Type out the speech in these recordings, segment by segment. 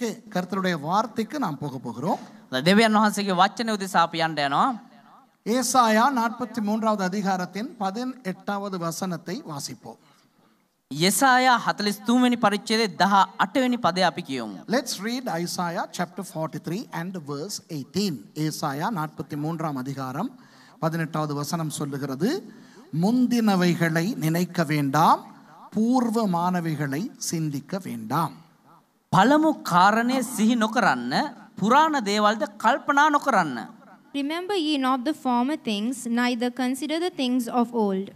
Okay கர்த்தருடைய வார்த்தைக்கு நாம் போக போகிறோம் தேவியன் வහන්සේගේ වචනය උදෙසා ஏசாயா நாற்பத்தி மூன்றாவது அதிகாரத்தின் பதினெட்டாவது வசனத்தை வாசிப்போம் ஏசாயா ஹத்தலிஸ் தூமினி பரிச்சதே தஹா அட்டவினி பதே அப்பி let's read Isaiah chapter forty three and verse eighteen ஏசாயா நாற்பத்தி மூன்றாம் அதிகாரம் பதினெட்டாவது வசனம் சொல்லுகிறது முந்தினவைகளை நினைக்க வேண்டாம் பூர்வமானவைகளை சிந்திக்க வேண்டாம் පළමු කාරණය සිහි නොකරන්න පුරාණ දේවල්ද කල්පනා නොකරන්න. Remember ye not the former things, neither consider the things of old.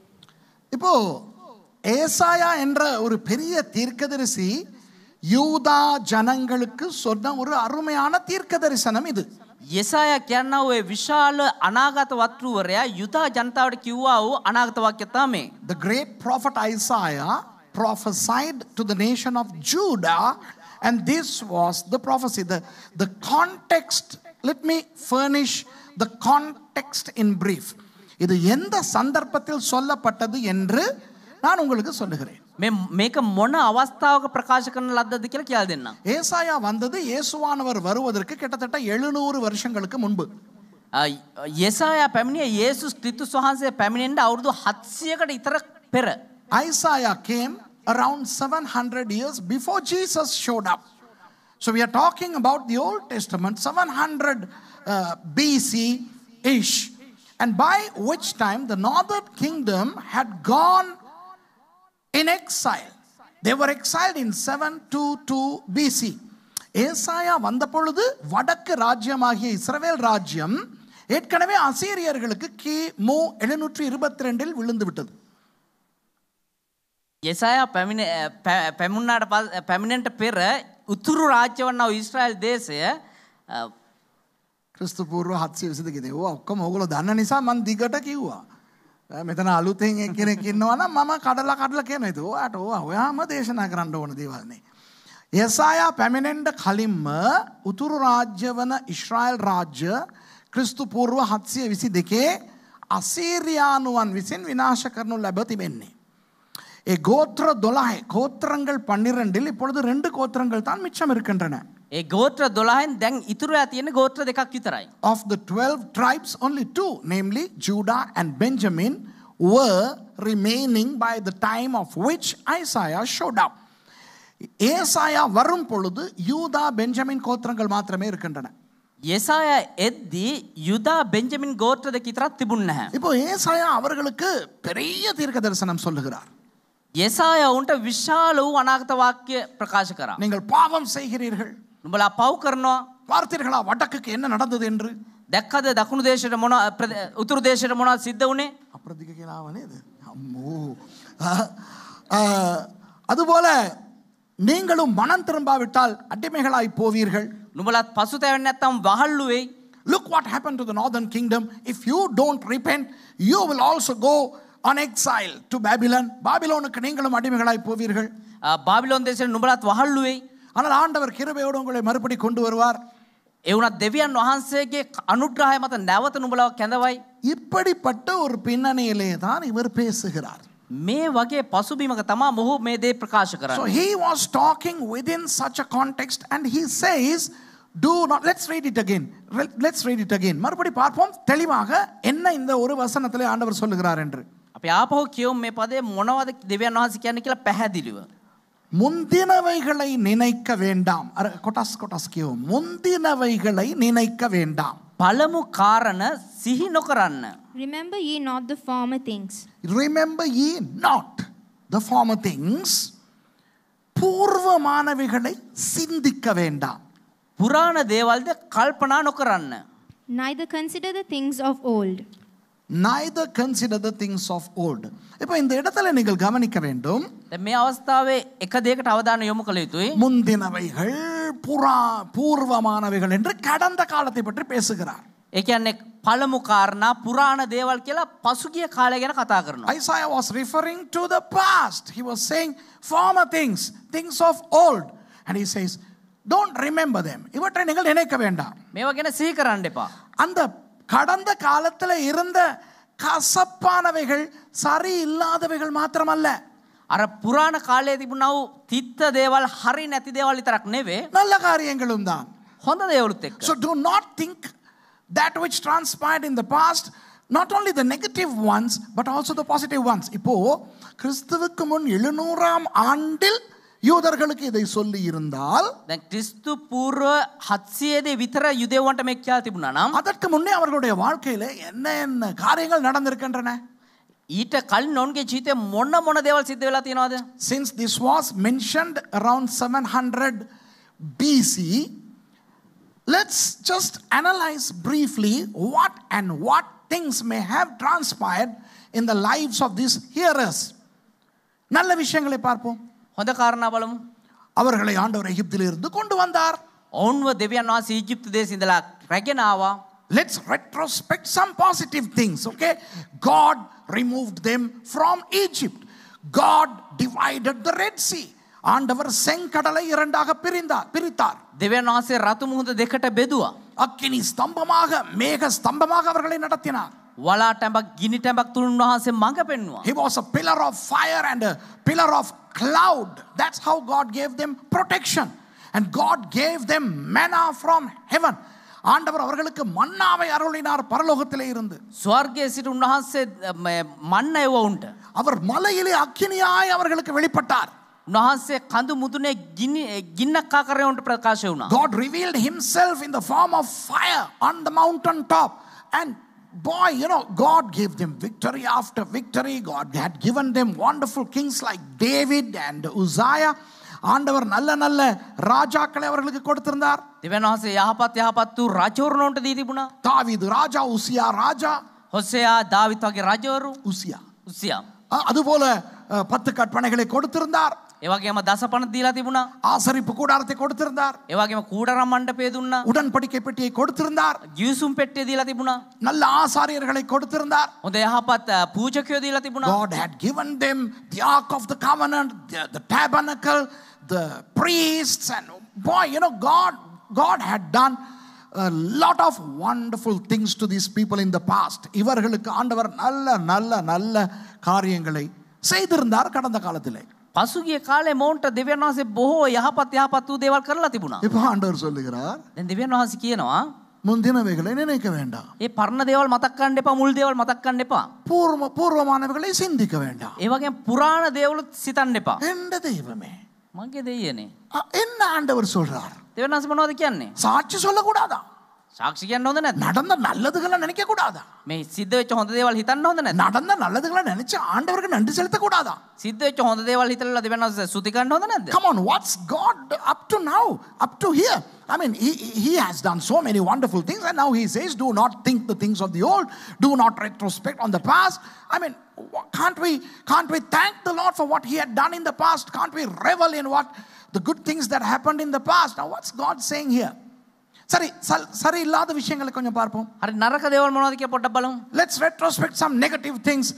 இப்போ ஏசாயா என்ற ஒரு பெரிய தீர்க்கதரிசி யூதா ஜனங்களுக்கு சொன்ன ஒரு அருமையான தீர்க்க தரிசனம் இது எசாயா කියන ඔය විශාල අනාගත වත්රුවරයා යුදා ජනතාවට කිව්වා වූ අනාගත වාක්‍ය තමයි The great prophet Isaiah prophesied to the nation of Judah And this was the prophecy. The, the context, let me furnish the context in brief. இது எந்த சந்தர்ப்பத்தில் சொல்லப்பட்டது என்று நான் உங்களுக்கு சொல்லுகிறேன் මේක මොන අවස්ථාවක ප්‍රකාශ කරන ලද්දද කියලා ஏசாயா வந்தது இயேசுவானவர் வருவதற்கு கிட்டத்தட்ட எழுநூறு வருஷங்களுக்கு முன்பு. ஏசாயா පැමිණිය இயேசு ක්‍රිස්තුස් වහන්සේ පැමිණෙන්න අවුරුදු 700කට இத்தர පෙර. Isaiah came around 700 years before Jesus showed up. So we are talking about the Old Testament, 700 uh, BC ish. And by which time the northern kingdom had gone in exile. They were exiled in 722 BC. ஏசாயா வந்த பொழுது வடக்கு ராஜ்யமாகிய இஸ்ரவேல் ராஜ்யம் ஏற்கனவே அசீரியர்களுக்கு கி மு எழுநூற்றி இருபத்தி ரெண்டில் விழுந்து விட்டது යෙසායා පැමුණාට පැමිණෙන්ට පෙර උතුරු රාජ්‍ය වන්නව ඉස්්‍රයිල් දේශය ක්‍රස්තුපූර්ව හත්සේ විසද ගෙදවා ඔක්කම ඔගොල දන්න නිසා මන් දිගට කිව්වා. මෙතන අලුතෙන් කෙනෙක් ඉන්නවන මම කඩලා කඩල කියන තු අට ඔයාම දේශනා කරන්න ඕන දේවල්න්නේ. යෙසායා පැමිණෙන්ට කලින්ම උතුරු රාජ්‍ය වන ඉශ්‍රයිල් රාජ්‍ය ක්‍රිස්තුපූර්ව හත්සය විසි දෙකේ අසීරයානුවන් විසින් විනාශ කරනු ලැබ තිබෙන්නේ. எகோத்திர தொலாய் கோத்திரங்கள் பன்னிரெண்டில் இப்பொழுது ரெண்டு கோத்திரங்கள் தான் மிச்சம் இருக்கின்றன ஏ கோத்ர දොලාහෙන් தெங் இத்துருவாத்தி என்ன கோத்ர දෙකක් கித்தராய் of the twelve tribes only two namely Judah and Benjamin were remaining by the time of which Isaiah ஷோடா ஏசாயா வரும் பொழுது யூதா பெஞ்சமின் கோத்திரங்கள் மாத்திரமே இருக்கின்றன ஏசாய எத்தி யூதா பெஞ்சமின் கோத்திரத்துக்கு இத்தரா திபுண்ண இப்போ ஏசாயா அவர்களுக்கு பெரிய தீர்க்க தரிசனம் சொல்லுகிறார் எசாயா உண்ட விஷாலு அனாகத்த வாக்கிய பிரகாஷக்கரா நீங்கள் பாவம் செய்கிறீர்கள் நம்மள பாவ கரணும் பார்த்தீர்களா வடக்குக்கு என்ன நடந்தது என்று தக்காத தக்குனு தேசிட மோனா உத்தர தேசிட மோனா சித்த இது அம்மோ அதுபோல நீங்களும் மனம் திரும்பாவிட்டால் அடிமைகளாய் போவீர்கள் நம்மள பசு தேவனத்தம் வகல்லுவை look what happened to the northern kingdom if you don't repent you will also go on exile to Babylon. பாபிலோனுக்கு நீங்களும் அடிமைகளாய் போவீர்கள் බාබිලොන් දෙසට නුඹලත් වහල්ලුවේ ஆனால் ஆண்டவர் கிருபையோடு உங்களை மறுபடி கொண்டு வருவார் එවුනත් දෙවියන් වහන්සේගේ අනුග්‍රහය මත නැවත නුඹලව කැඳවයි இப்படிப்பட்ட ஒரு பின்னணியிலே தான் இவர் பேசுகிறார் මේ වගේ පසුබිමක තමා මොහු මේ දේ ප්‍රකාශ කරන්නේ. So he was talking within such a context and he says do not let's read it again let's read it again மறுபடி பார்ப்போம் தெளிவாக என்ன இந்த ஒரு வசனத்திலே ஆண்டவர் சொல்லுகிறார் என்று අපි ආපහු කියවමු මේ පදේ මොනවද දෙවියන් වහන්සේ කියන්නේ කියලා පැහැදිලිව. முந்தினவைகளை நினைக்க வேண்டாம் கொட்டாஸ் கொட்டாஸ் කියෝ முந்தினவைகளை நினைக்க வேண்டாம் පළමු කාරණ සිහි නොකරන්න remember ye not the former things remember ye not the former things పూర్వமானவைகளை சிந்திக்க வேண்டாம் පුරාණ දේවල්ද කල්පනා නොකරන්න neither consider the things of old neither consider the things of old இப்போ இந்த இடத்துல நீங்கள் கவனிக்க வேண்டும் මේ අවස්ථාවේ එක දෙයකට අවධානය යොමු කළ යුතුයි මුන්දිනவைகள் පුරා పూర్වමානவைகள் என்று கடந்த காலத்தை பற்றி பேசுகிறார் ඒ කියන්නේ පළමු කාරණා පුරාණ දේවල් කියලා පසුගිය කාලය ගැන කතා කරනවා Isaiah was referring to the past he was saying former things things of old and he says don't remember them இவற்றை நீங்கள் நினைக்க வேண்டாம் මේවා ගැන සිහි කරන්න එපා அந்த கடந்த காலத்தில் இருந்த கசப்பானவைகள் சரி இல்லாதவைகள் மாத்திரமல்ல அர புராண காலேதி புண்ணாவு தேவால் ஹரி நத்தி தேவால் நல்ல காரியங்களும் தான் ஹொந்த தேவலுத்தே so do not think that which transpired in the past not only the negative ones but also the positive ones இப்போது கிறிஸ்துவுக்கு முன் எழுநூறாம் ஆண்டில் யூதர்களுக்கு இதை சொல்லி இருந்தால் கிறிஸ்து பூர்வ ஹத்சியதே வித்ர யுதேவாண்ட மெக்கியா திபுனா அதற்கு முன்னே அவர்களுடைய வாழ்க்கையில என்ன என்ன காரியங்கள் நடந்திருக்கின்றன ஈட்ட கல் நோன்கே சீத்தே மொன்ன மொன்ன தேவல் சித்த விழா since this was mentioned around seven hundred BC let's just analyse briefly what and what things may have transpired in the lifes of this hearers நல்ல விஷயங்களை பார்ப்போம் ஹொந்த காரணாவலும் அவர்களை ஆண்டவர் எகிப்தில் இருந்து கொண்டு வந்தார் ஒன்வ திவ்யாநாஸ் ஈஜிப்து தேசிந்தலா ரெகனாவா let's retrospect some positive things okay God removed them from Egypt God divided the red sea ஆண்டவர் செங்கடலை இரண்டாக பிரிந்தார் பிரித்தார் திவ்யநாசி ரத்து முகுந்த திகட்ட பெதுவா அக்கினி ஸ்தம்பமாக மேக ஸ்தம்பமாக அவர்களை நடத்தினார் He was a pillar of fire and a pillar of cloud. That's how God gave them protection. And God gave them manna from heaven. ஆண்டவர் அவர்களுக்கு மன்னாவை அருளினார் பரலோகத்திலே இருந்து ஸ்வர்கே சிட்டு உன்ஹாசே மன்னை உண்டு அவர் மலையிலே அக்கினியாய் அவர்களுக்கு வெளிப்பட்டார் උන්වහන්සේ කඳු මුදුනේ ගිනි ගින්නක් ආකාරයෙන් උන්ට God revealed himself in the form of fire on the mountain top and boy, you know, God gave them victory after victory. God had given them wonderful kings like David and Uzziah. ஆண்டவர் நல்ல நல்ல ராஜாக்களை அவர்களுக்கு கொடுத்திருந்தார் திவனாசே யாபாத் யாபாத்து ராஜோர்னு உண்டு தீதிபுனா தாவீது ராஜா உசியா ராஜா ஹொசேயா தாவித் ஆகிய ராஜோரு உசியா உசியா அதுபோல பத்து கற்பனைகளை கொடுத்திருந்தார் ඒවගේම දසපන දීලා තිබුණා. ஆசரிப்பு கூடாரத்தை கொடுத்திருந்தார். ඒවගේම கூடார மண்டபේ දුන්නා. உடன்படிக்கை பெட்டியை கொடுத்திருந்தார். யூசும் பெட்டியை දීලා තිබුණා. நல்ல ஆசாரியர்களை கொடுத்திருந்தார். හොඳ යහපත් පූජකයෝ දීලා තිබුණා. God had given them the ark of the covenant, the, the tabernacle, the priests and boy, you know God God had done a lot of wonderful things to these people in the past. இவர்களுக்கு ஆண்டவர் நல்ல நல்ல நல்ல காரியங்களை செய்திருந்தார் கடந்த காலத்திலே பசுகிய காலே மவுண்ட திவ்யன் வாசி போஹோ யஹபத் யஹபத் வூ தேவல் කරලා තිබුණා. இப்போ ஆண்டவர் சொல்லுகிறார். දැන් දිව්‍යන් වහන්සේ කියනවා මුන්දිනවේගල நினைக்க வேண்டாம். ඒ පරණ දේවල් මතක් කරන්න එපා මුල් දේවල් මතක් කරන්න එපා. పూర్ව పూర్వමානවේගල සින්දික வேண்டாம். ඒ වගේම පුරාණ දේවලුත් සිතන්න එපා. එන්න දෙවමේ. මගේ දෙයියනේ. එන්න ආண்டவர் சொல்றார். දෙවියන් වහන්සේ මොනවද කියන්නේ? සාක්ෂි சொல்லக்கூடாதா? සාක්ෂි කියන්න හොඳ නැද්ද? நடந்த நல்லதுகளை நினைக்க கூடாதா? මේ සිද්ධ වෙච්ච හොඳ දේවල් හිතන්න හොඳ නැද්ද? நடந்த நல்லதுகளை நினைச்சு ஆண்டவருக்கு நன்றி செலுத்த கூடாதா? සිද්ධ වෙච්ච හොඳ දේවල් හිතලා දෙවෙනස සුති ගන්න හොඳ නැද්ද? Come on, what's God up to now? Up to here? I mean, he, he has done so many wonderful things, and now he says, Do not think the things of the old, do not retrospect on the past. I mean, can't we, can't we thank the Lord for what he had done in the past? Can't we revel in what the good things that happened in the past? Now, what's God saying here? சரி சரி இல்லாத விஷயங்களை கொஞ்சம் பார்ப்போம் அது நரக தேவன் முனோதிக்கப்பட்ட பலம் let's retrospect some negative things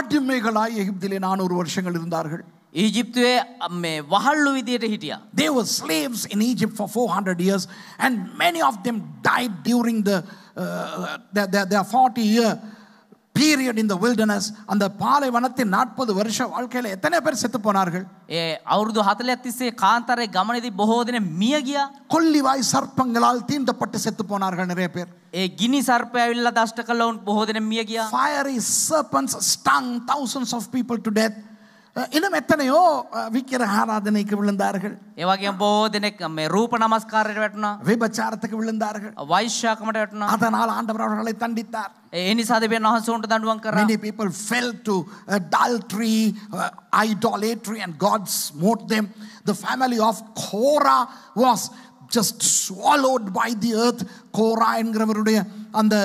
அடிமைகளாய் எகிப்திலே நானூறு வருஷங்கள் இருந்தார்கள் ಈಜಿಪ್ತುವೆ ಅಮ್ಮೆ ವಹಳ್ಳು ವಿದಿಯಟ ಹಿಟಿಯ they were slaves in Egypt for four hundred years and many of them died during the forty year period in the wilderness அந்த பாலைவனத்தின் 40 வருஷ வாழ்க்கையில எத்தனை பேர் செத்து போனார்கள் ඒ අවුරුදු 40 තිස්සේ කාන්තරේ ගමනේදී බොහෝ දෙනෙක් මිය ගියා கொல்லிவாய் சர்ப்பங்களால் தீண்டப்பட்டு செத்து போனார்கள் நிறைய பேர் ඒ ගිනි සර්පය ඇවිල්ලා දෂ්ට කළා උන් බොහෝ දෙනෙක් මිය ගියා fiery serpents stung thousands of people to death இன்னும் எத்தனையோ விக்கிர ஆராதனைக்கு விழுந்தார்கள் எவாகியம் போதினைக்கு அம்மே ரூப நமஸ்கார வெட்டணும் விபச்சாரத்துக்கு விழுந்தார்கள் வைஷாக்கமட வெட்டணும் அதனால் ஆண்டவர் அவர்களை தண்டித்தார் ஏனி சாதிபே நான் சொன்னது தண்டுவாங்கற many people fell to adultery uh, idolatry and god's smote them the family of kora was just swallowed by the earth kora என்கிறவருடைய அந்த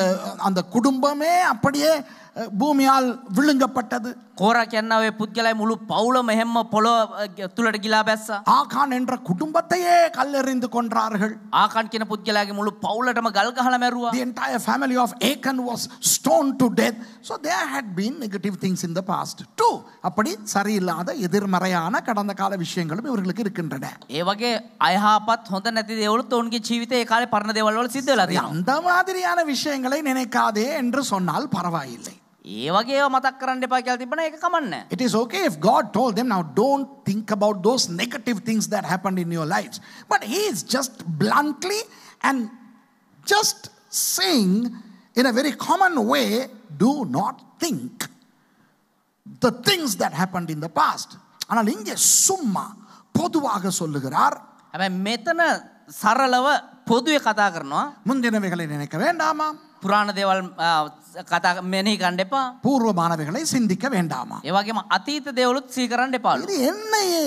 அந்த குடும்பமே அப்படியே பூமியால் விழுங்கப்பட்டது கோரா கென்னாவே புத்கலை முழு பவுல மெஹம்ம பொல துளட கிலா பேச ஆகான் என்ற குடும்பத்தையே கல்லெறிந்து கொன்றார்கள் ஆகான் கின புத்கலாக முழு பவுல டம கல்கஹல மேருவா the entire family of Achan was stone to death so there had been negative things in the past too அப்படி சரியில்லாத எதிர்மறையான கடந்த கால விஷயங்களும் இவர்களுக்கு இருக்கின்றன ஏ வகே ஐஹாபத் ஹொந்த நதி தேவல தோன்கி ஜீவிதே ஏ காலே அந்த மாதிரியான விஷயங்களை நினைக்காதே என்று சொன்னால் பரவாயில்லை It is okay if God told them now don't think about those negative things that happened in your lives. But he is just bluntly and just saying in a very common way do not think the things that happened in the past. ஆனால் இங்கே சும்மா பொதுவாக சொல்லுகிறார். හැබැයි මෙතන සරලව පොදුවේ කතා කරනවා. මුந்திනவைகளை நினைக்க வேண்டாமாம். පුරාණ දේවල් කතා මෙනෙහි කරන්න එපා. పూర్ව මානවகளை சிந்திக்க வேண்டாமா. ඒ වගේම අතීත දේවලුත් සිහි කරන්න එපාලු. இது என்னையே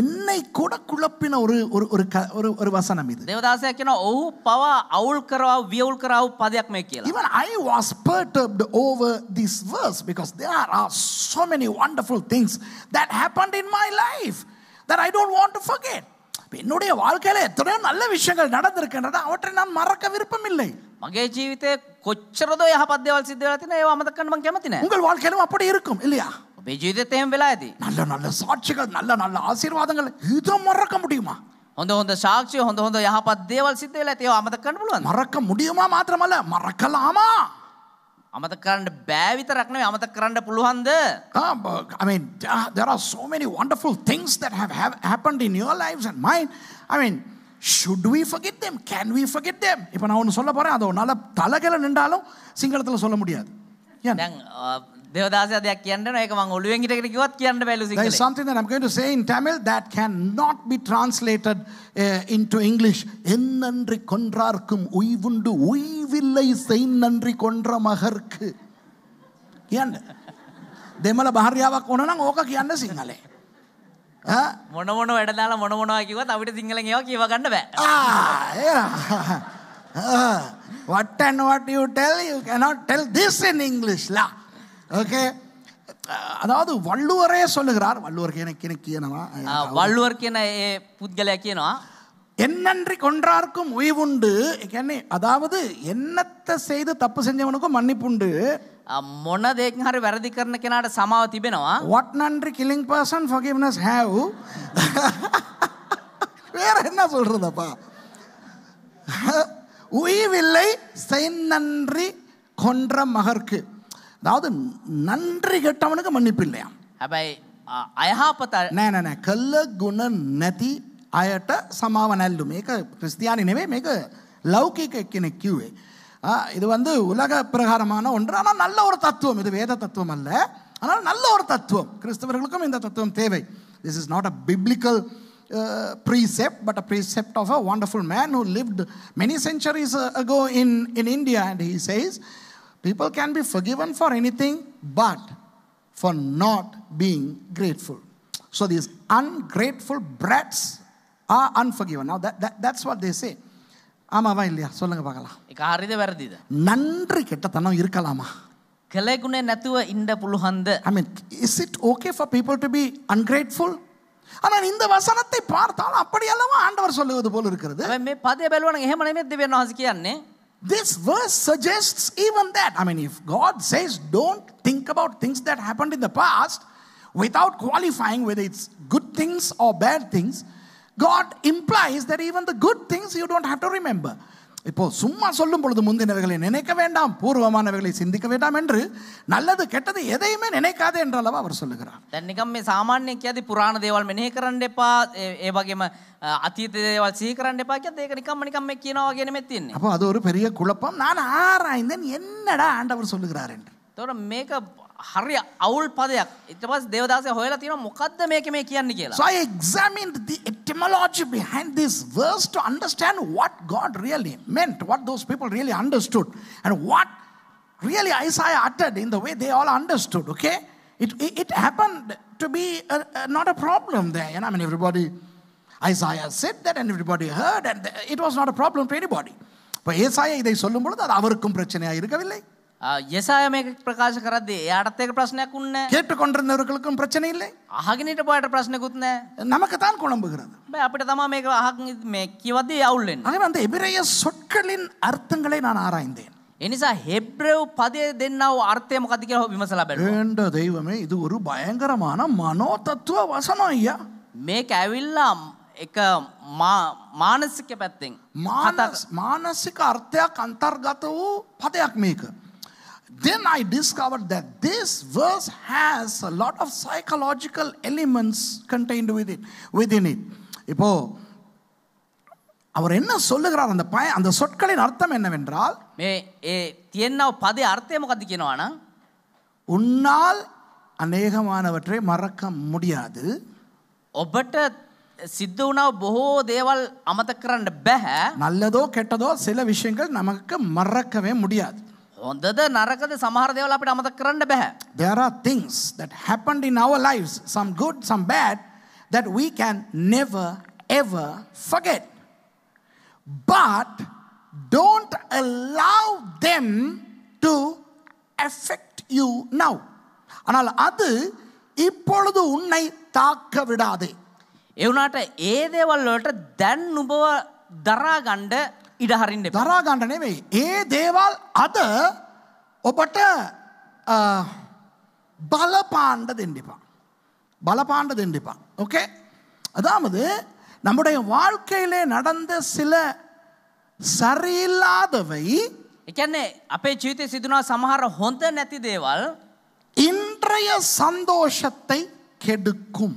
என்னை கூட குழப்பின ஒரு ஒரு ஒரு ஒரு ஒரு வசனம் இது. දේවදාසයා කියනවා ඔහු පවා අවුල් කරවව වියවුල් කරවව පදයක් මේ කියලා. Even I was perturbed over this verse because there are so many wonderful things that happened in my life that I don't want to forget. என்னுடைய வாழ்க்கையில எத்தனையோ நல்ல விஷயங்கள் நடந்திருக்கின்றன அவற்றை நான் மறக்க விருப்பமில்லை මගේ ජීවිතය කොච්චරද යහපත් දේවල් සිද්ධ වෙලා තියෙන ඒවා අමතක කරන්න මම කැමති නෑ. உங்கள் வாழ்க்கையிலும் அப்படி இருக்கும் இல்லையா? ඔබේ ජීවිතෙත් එහෙම වෙලා ඇති. நல்ல நல்ல சாட்சிகள் நல்ல நல்ல ஆசீர்வாதங்கள் இதை மறக்க முடியுமா? හොඳ හොඳ සාක්ෂි හොඳ හොඳ යහපත් දේවල් සිද්ධ වෙලා ඇති ඒවා අමතක කරන්න පුළුවන්ද? மறக்க முடியுமா மாத்திரமல்ல மறக்கலாமா? අමතක කරන්න බෑ විතරක් නෙවෙයි අමතක කරන්න පුළුවන්ද? I mean there are so many wonderful things that have, have happened in your lives and mine. I mean should we forget them can we forget them இப்போ நான் ஒன்று சொல்ல போகிறேன் அதை உன்னால் தலைகளை நின்றாலும் සිංහලතල சொல்ல முடியாது දැන් දෙවදාසයක් කියන්න ඒක මං ඔළුවෙන් හිටගෙන කිව්වත් කියන්න බැලු සිංහලෙන් There is something that I'm going to say in Tamil that cannot be translated uh, into English என்னன்றி கொன்றார்க்கும் உய்வுண்டு உய்வில்லை செய்நன்றி கொன்ற மகர்க்கு කියන්න දෙමළ භාර්යාවක් ඕන නම් ඕක කියන්න සිංහලෙන් மொன மொனோ இடந்தால மொன மொனோ ஆக்கிவோ தவிட்டு திங்களங்கையோ கீவ கண்டுவேன் what and what you tell you cannot tell this in இங்கிலீஷ்ல ஓகே அதாவது வள்ளுவரே சொல்லுகிறார் வள்ளுவருக்கு எனக்கு எனக்கு ஏனவா வள்ளுவருக்கு என்ன புத்தலையா என்னன்றி கொன்றார்க்கும் உய்வுண்டு என்ன அதாவது என்னத்தை செய்து தப்பு செஞ்சவனுக்கும் மன்னிப்புண்டு මොන දෙයකින් හරි වැරදි කරන කෙනාට සමාව තිබෙනවා what nandri killing person forgiveness have வேற என்ன சொல்றதப்பா உய்வில்லை நன்றி கொன்ற மகர்க்கு அதாவது நன்றி கெட்டவனுக்கு மன்னிப்பு இல்லையா හැබැයි අයහපත නෑ නෑ නෑ කළ ගුණ නැති අයට සමාව නැල්ලු මේක ක්‍රිස්තියානි නෙවෙයි මේක ලෞකික කෙනෙක් කිව්වේ இது வந்து உலக பிரகாரமான ஒன்று ஆனால் நல்ல ஒரு தத்துவம் இது வேத தத்துவம் அல்ல ஆனால் நல்ல ஒரு தத்துவம் கிறிஸ்தவர்களுக்கும் இந்த தத்துவம் தேவை this is not a biblical precept, but a precept of a wonderful man who lived many centuries uh, ago in, in India. And he says, People can be forgiven for anything but for not being grateful. So these ungrateful brats are unforgiven. Now, that, that's what they say. ஆமாவா இல்லையா சொல்லுங்க பார்க்கலாம் කාරිද වැරදිද. நன்றி கெட்டத்தனம் இருக்கலாமா කළෙකුණේ නැතුව ඉන්ඩ පුළුහන්ද. I mean, is it okay for people to be ungrateful? ஆனால் இந்த வசனத்தை பார்த்தால் அப்படியெல்லாம் ஆண்டவர் சொல்லுவது போல இருக்கிறது හැබැයි මේ පදය බැලුවන එහෙම නෙමෙයි දෙවියන් වහන්සේ කියන්නේ. This verse suggests even that. I mean, if God says don't think about things that happened in the past without qualifying whether it's good things or bad things, God implies that even the good things you don't have to remember. இப்போ சும்மா சொல்லும் பொழுது முந்தினவர்களை நினைக்க வேண்டாம் பூர்வமானவர்களை சிந்திக்க வேண்டாம் என்று நல்லது கெட்டது எதையுமே நினைக்காதே என்ற அளவு அவர் சொல்லுகிறார் දැන් මේ සාමාන්‍ය කියද්දි පුරාණ දේවල් මෙනෙහි කරන්න එපා ඒ වගේම අතීත දේවල් සිහි කරන්න එපා කියද්දි ඒක නිකම්ම නිකම් මේ அது ஒரு பெரிய குழப்பம் நான் ஆராய்ந்தேன் என்னடா ஆண்டவர் சொல்லுகிறார் என்று தோட மேக்கப் හරි අවුල් පදයක් හොයලා මේක මේ කියලා. So I examined the etymology behind this verse to understand what God really meant, what those people really understood, and what really Isaiah uttered in the way they all understood, okay? It, it, happened to be a, a, not a problem there. You know, I mean, everybody, Isaiah said that and everybody heard, and it was not a problem to anybody. But Isaiah இதை சொல்லும் பொழுது அது அவருக்கும் பிரச்சனையாக இருக்கவில்லை எசாய மேக பிரகாஷ் கரது இடத்துக்கு பிரச்சனைக்கு உண்ணே கேட்டுக்கொண்டிருந்தவர்களுக்கும் பிரச்சனை இல்லை ஆகினிட்ட போயிட்ட பிரச்சனைக்கு உத்தனே நமக்கு தான் குழம்புகிறது அப்படி தான் மேக மே கிவது அவுள்ளேன் ஆகவே அந்த எபிரேய சொற்களின் அர்த்தங்களை நான் ஆராய்ந்தேன் එනිසා හෙබ්‍රව් පදය දෙන්නව අර්ථය මොකද කියලා විමසලා බලන්න. ඒണ്ട ദൈവമേ ഇത് ഒരു ഭയങ്കരമാണ് മനോതത്വ വസനയ്യ. මේක ඇවිල්ලා එක මානසික පැත්තෙන් මානසික අර්ථයක් අන්තර්ගත වූ පදයක් මේක. then I discovered that this verse has a lot of psychological elements contained with it, within it. இப்போ அவர் என்ன சொல்லுகிறார் அந்த பய அந்த சொற்களின் அர்த்தம் என்னவென்றால் மே ஏ தியன்னாவ் பதே அர்த்தே මොකක්ද කියනවානම් உன்னால் அநேகமானவற்றை மறக்க முடியாது ඔබට සිද්ධ වුණා බොහෝ දේවල් අමතක කරන්න බෑ நல்லதோ கெட்டதோ சில விஷயங்கள் நமக்கு மறக்கவே முடியாது හොඳද නරකද සමහර දේවල් අපිට අමතක කරන්න බැහැ. There are things that happened in our lives, some good, some bad, that we can never ever forget. But don't allow them to affect you now. ஆனால் அது இப்பொழுது உன்னை தாக்க விடாது. ඒ වුණාට ඒ දේවල් වලට දැන් නුඹව දරාගන්න ඉඩහරින්න දරාගන්න නෙවෙයි. ඒ දේවල් අද ඔබට බලපාණ්ඩ දෙන්නපා. බලපාණ්ඩ දෙන්නපා. ஓகே அதாவது நம்முடைய வாழ்க்கையிலே நடந்த சில சரியில்லாதவை එකන්නේ අපේ ජීවිතය සිදුනා සමහර හොඳ නැති දේවල් இன்றைய சந்தோஷத்தை கெடுக்கும்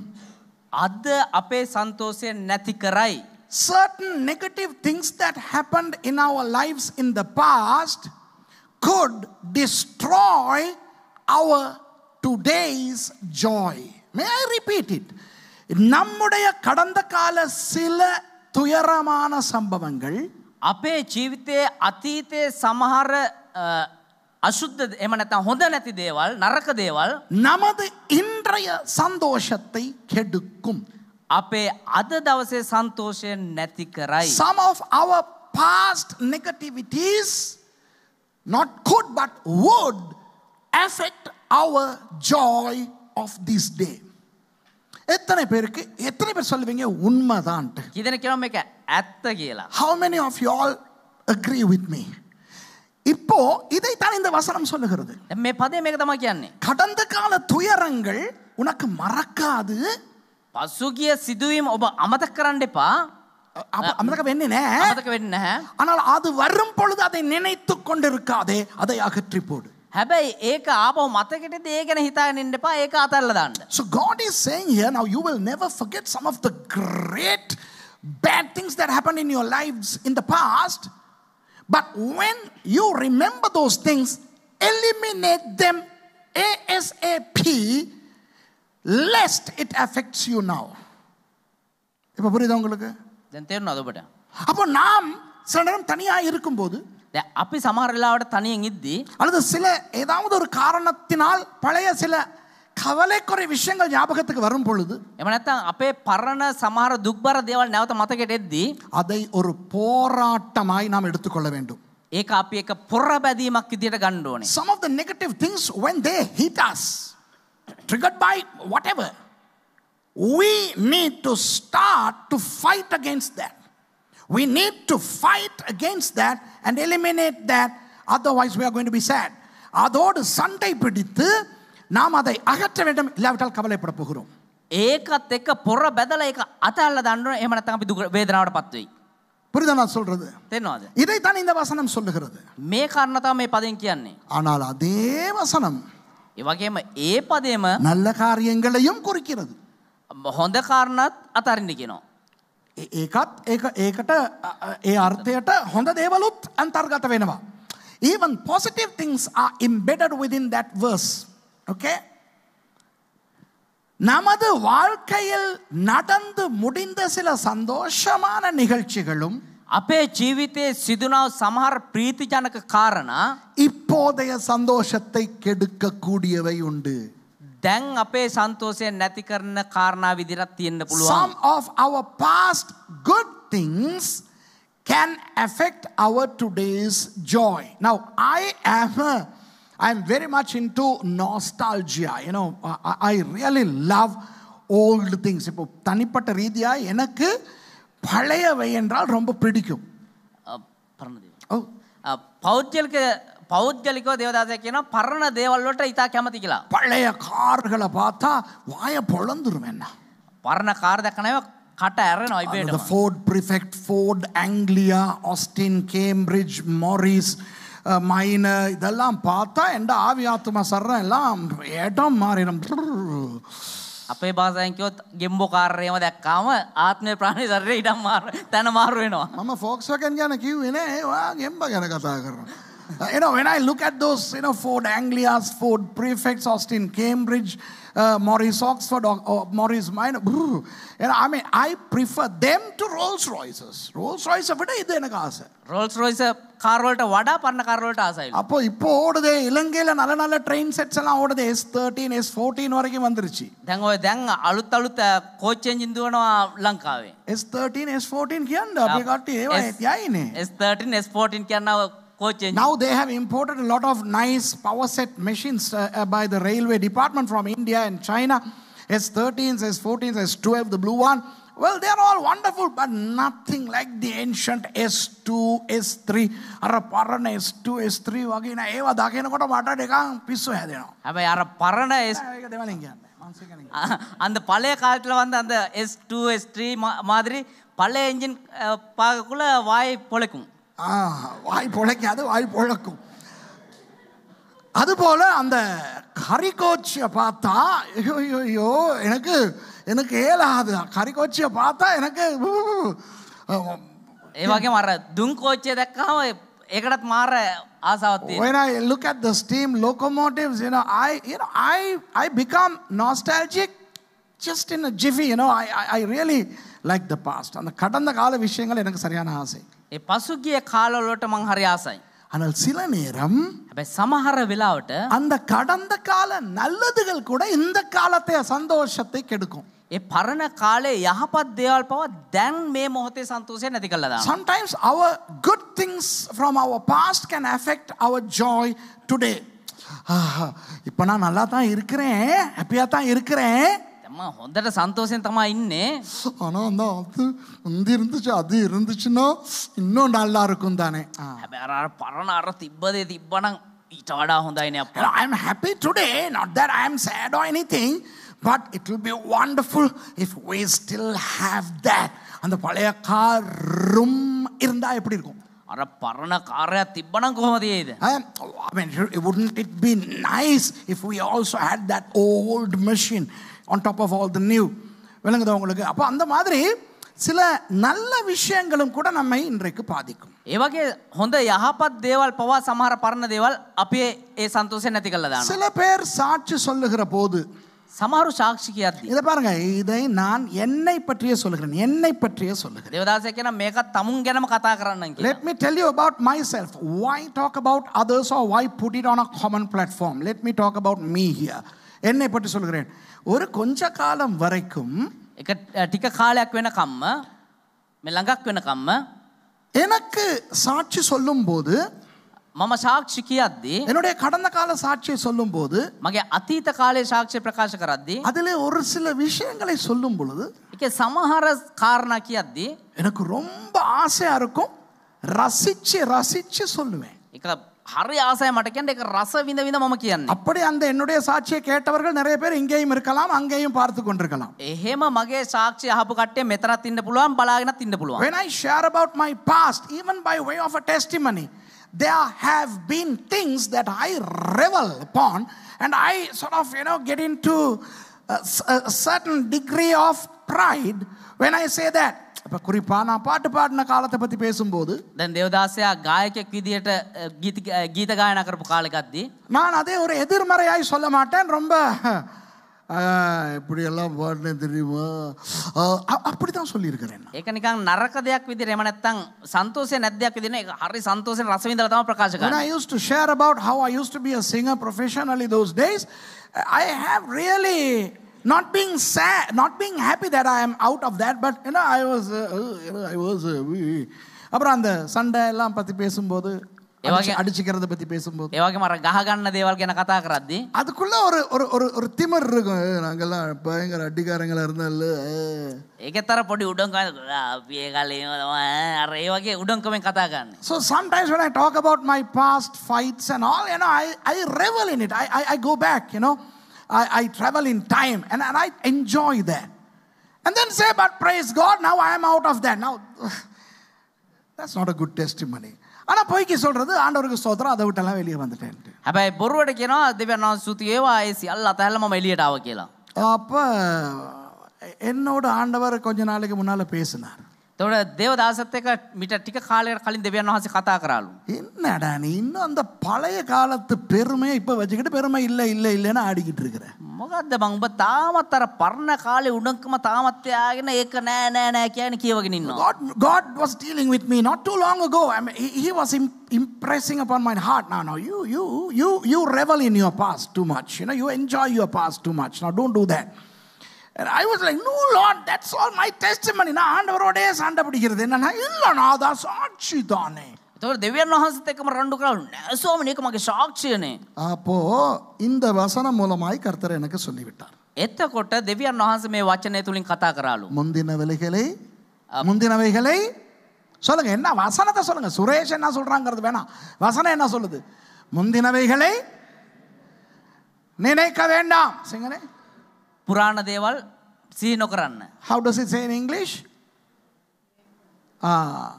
අද අපේ සන්තෝෂය නැති කරයි certain negative things that happened in our lives in the past could destroy our today's joy. May I repeat it? நம்முடைய கடந்த கால சில துயரமான சம்பவங்கள் Ape chivite atite සමහර අශුද්ධ එහෙම නැත්නම් deval නැති deval. නරක දේවල් நமது இன்றைய சந்தோஷத்தை கெடுக்கும் අපේ අද දවසේ සන්තෝෂය නැති කරයි. Some of our past negativities, not could but would, affect our joy of this day. எத்தனை பேருக்கு எத்தனை பேர் சொல்லுவீங்க உண்மைதான் இதனை கிளம்ப ඇත්ත කියලා. How many of you all agree with me? இப்போ இதைத்தான் இந்த வசனம் சொல்லுகிறது. මේ පදේ මේක තමයි කියන්නේ. கடந்த கால துயரங்கள் உனக்கு மறக்காது பசுகிய சிதுவையும் ஒப அமதக் கரண்டிப்பா அமதக்க அமதக்க வேண்டினே ஆனால் அது வரும் பொழுது அதை நினைத்து கொண்டிருக்காதே அதை அகற்றி போடு ஹபை ஏக ஆபோ மத்தகிட்டது ஏகன ஹிதாக நின்றுப்பா ஏக ஆதாரில் தான் so God is saying here now you will never forget some of things that happen in your lifes in the past but when you remember those things eliminate them asap Lest it affects you now. இப்போ புரியுதா உங்களுக்கு දැන් තේරුණාද ඔබට அப்போ நாம் சில நேரம் தனியாக இருக்கும்போது දැන් අපි සමහර වෙලාවට තනියෙන් ඉද්දී அல்லது சில ஏதாவது ஒரு காரணத்தினால் பழைய சில කවලෙක්කොරේ විශ්යங்கள் ඥාපකත්තක වරුම් පොළුද එම නැත්තම් අපේ පරණ සමහර දුක්බර දේවල් නැවත මතකයට එද්දී அதை ஒரு போராட்டமாய் நாம் எடுத்துக்கொள்ள வேண்டும் ඒක අපි එක පොර බැදීමක් විදියට ගන්න ඕනේ some of the negative things when they triggered by whatever, we need to start to fight against that. We need to fight against that and eliminate that, otherwise, we are going to be sad. அதோடு சண்டை பிடித்து நாம் அதை அகற்ற வேண்டும் இல்லாவிட்டால் கவலைப்பட போகிறோம் ඒකත් එක්ක පොර බැදලා ඒක අතහැරලා දාන්න එහෙම නැත්නම් අපි දුක වේදනාවටපත් වෙයි. புரியுதா நான் சொல்றது தெரியாது இதைத்தான் இந்த வசனம் சொல்லுகிறது மே காரணத்தா மே பதையும் ஆனால் அதே வசனம் இவகேம் ஏ பதேம நல்ல காரியங்களையும் குறிக்கிறது හොඳ කාරණත් අතරින්ඩිගෙනවා. ඒකත් ඒකට ඒ අර්ථයට හොඳ දේවලුත් අන්තර්ගත වෙනවා. Even positive things are embedded within that verse. Okay? நமது வாழ்க்கையில் நடந்து முடிந்த சில சந்தோஷமான நிகழ்ச்சிகளும் අපේ ජීවිතයේ සිදුනාව සමහර ප්‍රීතිජනක කාරණා இப்போதைய சந்தோஷத்தை கெடுக்க கூடியவை உண்டு දැන් අපේ සන්තෝෂය නැති කරන කාරණා විදිහට තියෙන්න පුළුවන් some of our past good things can affect our today's joy now i am a, i'm very much into nostalgia you know i, I really love old things இப்போ தனிப்பட்ட ரீதியா எனக்கு பழையவை என்றால் ரொம்ப பிடிக்கும் பௌத்தியலுக்கு පෞද්ගලිකව දේවදාසය කියනවා පරණ දේවල් වලට ඉතා කැමති කියලා. பழைய கார்களை பார்த்தா வாய பொளந்துரும் என்ன. පරණ කාර් දැක්කම කට ඇරෙනවා ඉබේටම. The Ford Prefect, Ford Anglia, Austin, Cambridge, Morris மைன இதெல்லாம் பார்த்தா எந்த ஆவியாத்மா சர்ற எல்லாம் ஏட்டம் மாறிடும் අපේ බාසයන්කයොත් ගෙම්බෝ කාර්යම දැක්කාම ආත්මය ප්‍රාණය සරය ඉඩම් මාර තැන මාරුවෙනවා මම ෆෝක්ස්වකන් ගැන කිව් වෙන ඒවා ගෙම්බ ගැන කතා කරනවා you know, when I look at those, you know, Ford Anglias, Ford Prefects, Austin, Cambridge, uh, Maurice Oxford, or, or Maurice Minor, you know, I mean, I prefer them to Rolls Royces. Rolls Royce விட இது எனக்கு ஆசை Rolle's Royce கார்வல்ட்ட வடா பண்ண கார்வல்ட்ட ஆசை இல்லை அப்போ இப்போ ஓடுதே இலங்கையில் நல்ல நல்ல ட்ரெயின் செட்ஸ் எல்லாம் ஓடுது எஸ் தேர்ட்டீன் எஸ் ஃபோர்டீன் வரைக்கும் வந்துருச்சு දැන් ඔය දැන් අලුත් අලුත් කෝච් එන්ජින් දුවනවා ලංකාවේ S13 S14 කියන්න අපි කට්ටිය ඒවා යයිනේ S13 S14 කියන්න Now they have imported a lot of nice power set machines uh, uh by the railway department from India and China. S13s, 14s 12 the blue one. Well, they're all wonderful, but nothing like the ancient S2, S3, අර පරණ S2, S3 වගේ නෑ. ඒවා දකිනකොට මට නිකන් පිස්සු හැදෙනවා. හැබැයි අර පරණ S ඒක දෙවලින් කියන්නේ. அந்த பழைய அந்த S2, S3 மாதிரி பழைய என்ஜின் பார்க்கக்குள்ள வாய் பொழைக்கும் ஆ வாய் பிழைக்காது வாய் பிழக்கும் அதுபோல் அந்த கறிக்கோச்சியை பார்த்தா ஐயோ எனக்கு எனக்கு ஏலாது கறிக்கோச்சியை பார்த்தா எனக்கு ඒවගේ මර දුංකෝච්චය දැක්කාම எகடத் මාර ආසාවත්තිය. When I look at the steam locomotives, you know, I, you know, I, I become nostalgic just in a jiffy, you know, I, I, I really like the past. அந்த கடந்த கால விஷயங்கள் எனக்கு சரியான ஆசை. ඒ පසුගිය කාලලොට මං ஆசை ஆனால் சில நேரம் சமஹர விழாவிட்டு அந்த கடந்த கால நல்லதுகள் கூட இந்த காலத்தைய சந்தோஷத்தை கெடுக்கும் ஏ பரண காலே யஹபத் தேவால் பவ தென் மே மோஹதே சந்தோஷே நதி கல்லதா sometimes our good things from our past can affect our joy today இப்ப நான் நல்லா தான் இருக்கிறேன் ஹேப்பியா தான் இருக்கிறேன் මම හොඳට සන්තෝෂයෙන් තමයි ඉන්නේ ஆனா அந்த அது இந்த இருந்துச்சு அது இருந்துச்சுன்னா இன்னும் நல்லா இருக்கும் தானே හැබැයි අර- අර පරණ අර තිබ්බදේ තිබ්බනම් ඊට වඩා හොඳයිනේ And අප්පා I'm happy today, not that I'm sad or anything, but it will be wonderful if we still have that. அந்த பழைய காரும் இருந்தா எப்படி இருக்கும் අර පරණ කාර්යයක් තිබ්බනම් කොහොමද ඒද I am- I mean, wouldn't it be nice if we also had that old machine on top of all the new விளங்குதா உங்களுக்கு அப்போ அந்த மாதிரி சில நல்ல விஷயங்களும் கூட நம்மை இன்றைக்கு பாதிக்கும் இவகே ஹொந்த யஹாபத் தேவால் பவா சமார பரண தேவால் அப்பே ஏ சந்தோஷ என்ன தான் சில பேர் சாட்சி சொல்லுகிற போது சமாறு சாட்சிக்கியா இதை பாருங்க இதை நான் என்னை பற்றியே சொல்லுகிறேன் என்னை பற்றியே சொல்லுகிறேன் தேவதாசே கே நான் மேக தமுங்கனம கதாகறன்னங்க let me tell you about myself why talk about others or why put it on a common platform let me talk about me here என்னை பற்றி சொல்லுகிறேன் ஒரு கொஞ்ச காலம் வரைக்கும் டிக்க ටික කාලයක් වෙනකම්ම මේ எனக்கு சாட்சி சொல்லும் போது மம සාක්ෂි කියද්දී என்னுடைய கடந்த கால சாட்சியை சொல்லும் போது මගේ அத்தீத කාලයේ சாட்சி ප්‍රකාශ அத்தி அதிலே ஒரு சில விஷயங்களை சொல்லும் பொழுது ඒකේ සමහර காரணා எனக்கு ரொம்ப ஆசையா இருக்கும் ரசிச்சு ரசிச்சு சொல்லுவேன் அப்படி அந்த என்னுடைய சாட்சியை கேட்டவர்கள் நிறைய பேர் இங்கேயும் இருக்கலாம் அங்கேயும் பார்த்து கொண்டிருக்கலாம். When I share about my past even by way of a testimony there have been things that I revel upon, and I sort of, you know, get into a, a, certain degree of pride when I say that. அப்போ குறிப்பாக நான் பாட்டு பாடின காலத்தை பற்றி பேசும்போது දැන් දේවදාසයා ගායකයෙක් විදියට ගීත ගීත ගායනා කරපු කාලෙකද්දී நான் அதே ஒரு எதிர்மறையாய் சொல்ல மாட்டேன் ரொம்ப ஆஹ், இப்படியெல்லாம் பாடினேன் தெரியுமா ஆஹ், அ- அப்படிதான் சொல்லியிருக்கிறேன் நான். ඒක නිකන් නරක දෙයක් විදියට එහෙම නැත්නම් සන්තෝෂය නැද්දයක් විදියට නේ, ඒක හරි සන්තෝෂයෙන් රස විඳලා තමයි ප්‍රකාශ When I කරන්නේ. used to share about how I used to be a singer professionally those days, I have really not being sad, not being happy that I am out of that, but you know, I was, uh, I was, அப்புறம் அந்த சண்டை எல்லாம் பற்றி பேசும்போது அடிச்சுக்கிறத பத்தி பேசும்போது ඒ වගේම අර ගහගන්න දේවල් ගැන කතා කරද්දි அதுக்குள்ள ஒரு ஒரு ஒரு ஒரு திமிர் இருக்கும் நாங்கெல்லாம் பயங்கர அடிகாரங்களா இருந்தால ඒකතර පොඩි උඩංකම අපි ඒ කාලේ අර ඒ වගේ උඩංකමෙන් කතා කරන්නේ so sometimes when i talk about my past fights and all you know i i revel in it i i, I go back you know I, I travel in time and, and I enjoy that. And then say, but praise God, now I am out of that. Now, that's not a good testimony. ஆனால் பொய்க்கு சொல்கிறது ஆண்டவருக்கு சோதரம் அதை விட்டெல்லாம் வெளியே வந்துட்டேன் அப்போ பொருவடைக்கணும் திவ்யா நான் சுற்றியோ ஆயிசி எல்லா தகலமாக வெளியிட ஆவக்கலாம் அப்போ என்னோட ஆண்டவர் கொஞ்ச நாளைக்கு முன்னால் பேசினார் එතකොට දේවදාසත් එක මිට ටික කාලයකට කලින් දෙවියන් වහන්සේ කතා කරාලු. என்னடா நீ இன்னும் அந்த பழைய காலத்து பெருமையை இப்ப வச்சுக்கிட்டு பெருமை இல்ல இல்ல இல்லன்னு ஆடிக்கிட்டு இருக்கிற මොකද්ද මං ඔබ තාමත් අර පරණ කාලේ උඩංකම තාමත් යාගෙන ඒක නෑ නෑ නෑ කියන කියවගෙන ඉන්නවා God God was dealing with me not too long ago I mean, he, he was impressing upon my heart now no you you you you revel in your past too much you know you enjoy your past too much now don't do that I was like new lot that's all my testimony நான் ஆண்டவரோடே சண்டை பிடிக்கிறது என்னன்னா இல்லை நான் தான் சாட்சி தானே ரெண்டு அப்போ இந்த வசனம் மூலமாய் கர்த்தர் எனக்கு சொல்லிவிட்டார் ಎತ್ತ கொட்ட ದಿವ್ಯನ ವಹನ್ಸ ಮೇ ವಚನೆ ತುಲಿಂ ಕಥಾ ಕರಾಲು ಮುಂದಿನ ವೆಲಗಳೇ சொல்லுங்க என்ன வசனத்தை சொல்லுங்க சுரேஷ் என்ன சொல்றாங்கிறது வேணாம் வசனம் என்ன சொல்லுது முந்தினவைகளை நினைக்க வேண்டாம் சிங்கனே How does it say in English? Ah.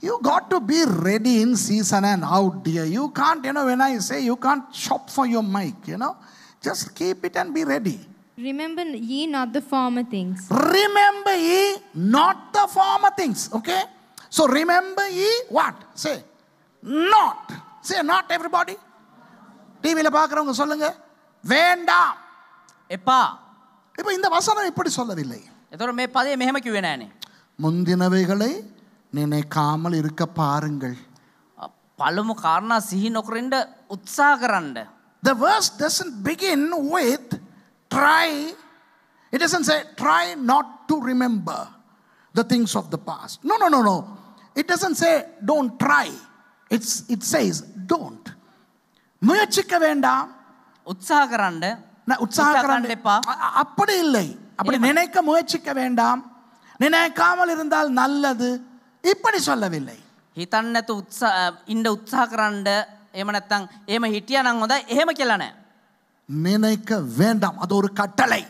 You got to be ready in season and out, dear. You can't, you know, when I say you can't shop for your mic, you know, just keep it and be ready. Remember ye not the former things. Remember ye not the former things, okay? So remember ye what? Say, not. Say, not everybody. டிவியில் பார்க்குறவங்க சொல்லுங்க வேண்டாம் இந்த வசனம் நினைக்காமல் இருக்க பாருங்கள். The verse doesn't begin with try. It doesn't say try not to remember the things of the past. No, no, no, no. It doesn't say don't try. It's, it says don't. உற்சாகரண்டேப்பா அப்படி இல்லை அப்படி நினைக்க முயற்சிக்க வேண்டாம் நினைக்காமல் இருந்தால் நல்லது இப்படி சொல்லவில்லை හිතන්න නැතු උත්සා ඉන්න උත්සාහ කරන්න එහෙම නැත්නම් එහෙම හිටියානම් හොඳයි එහෙම කියලා நினைக்க வேண்டாம் அது ஒரு கட்டளை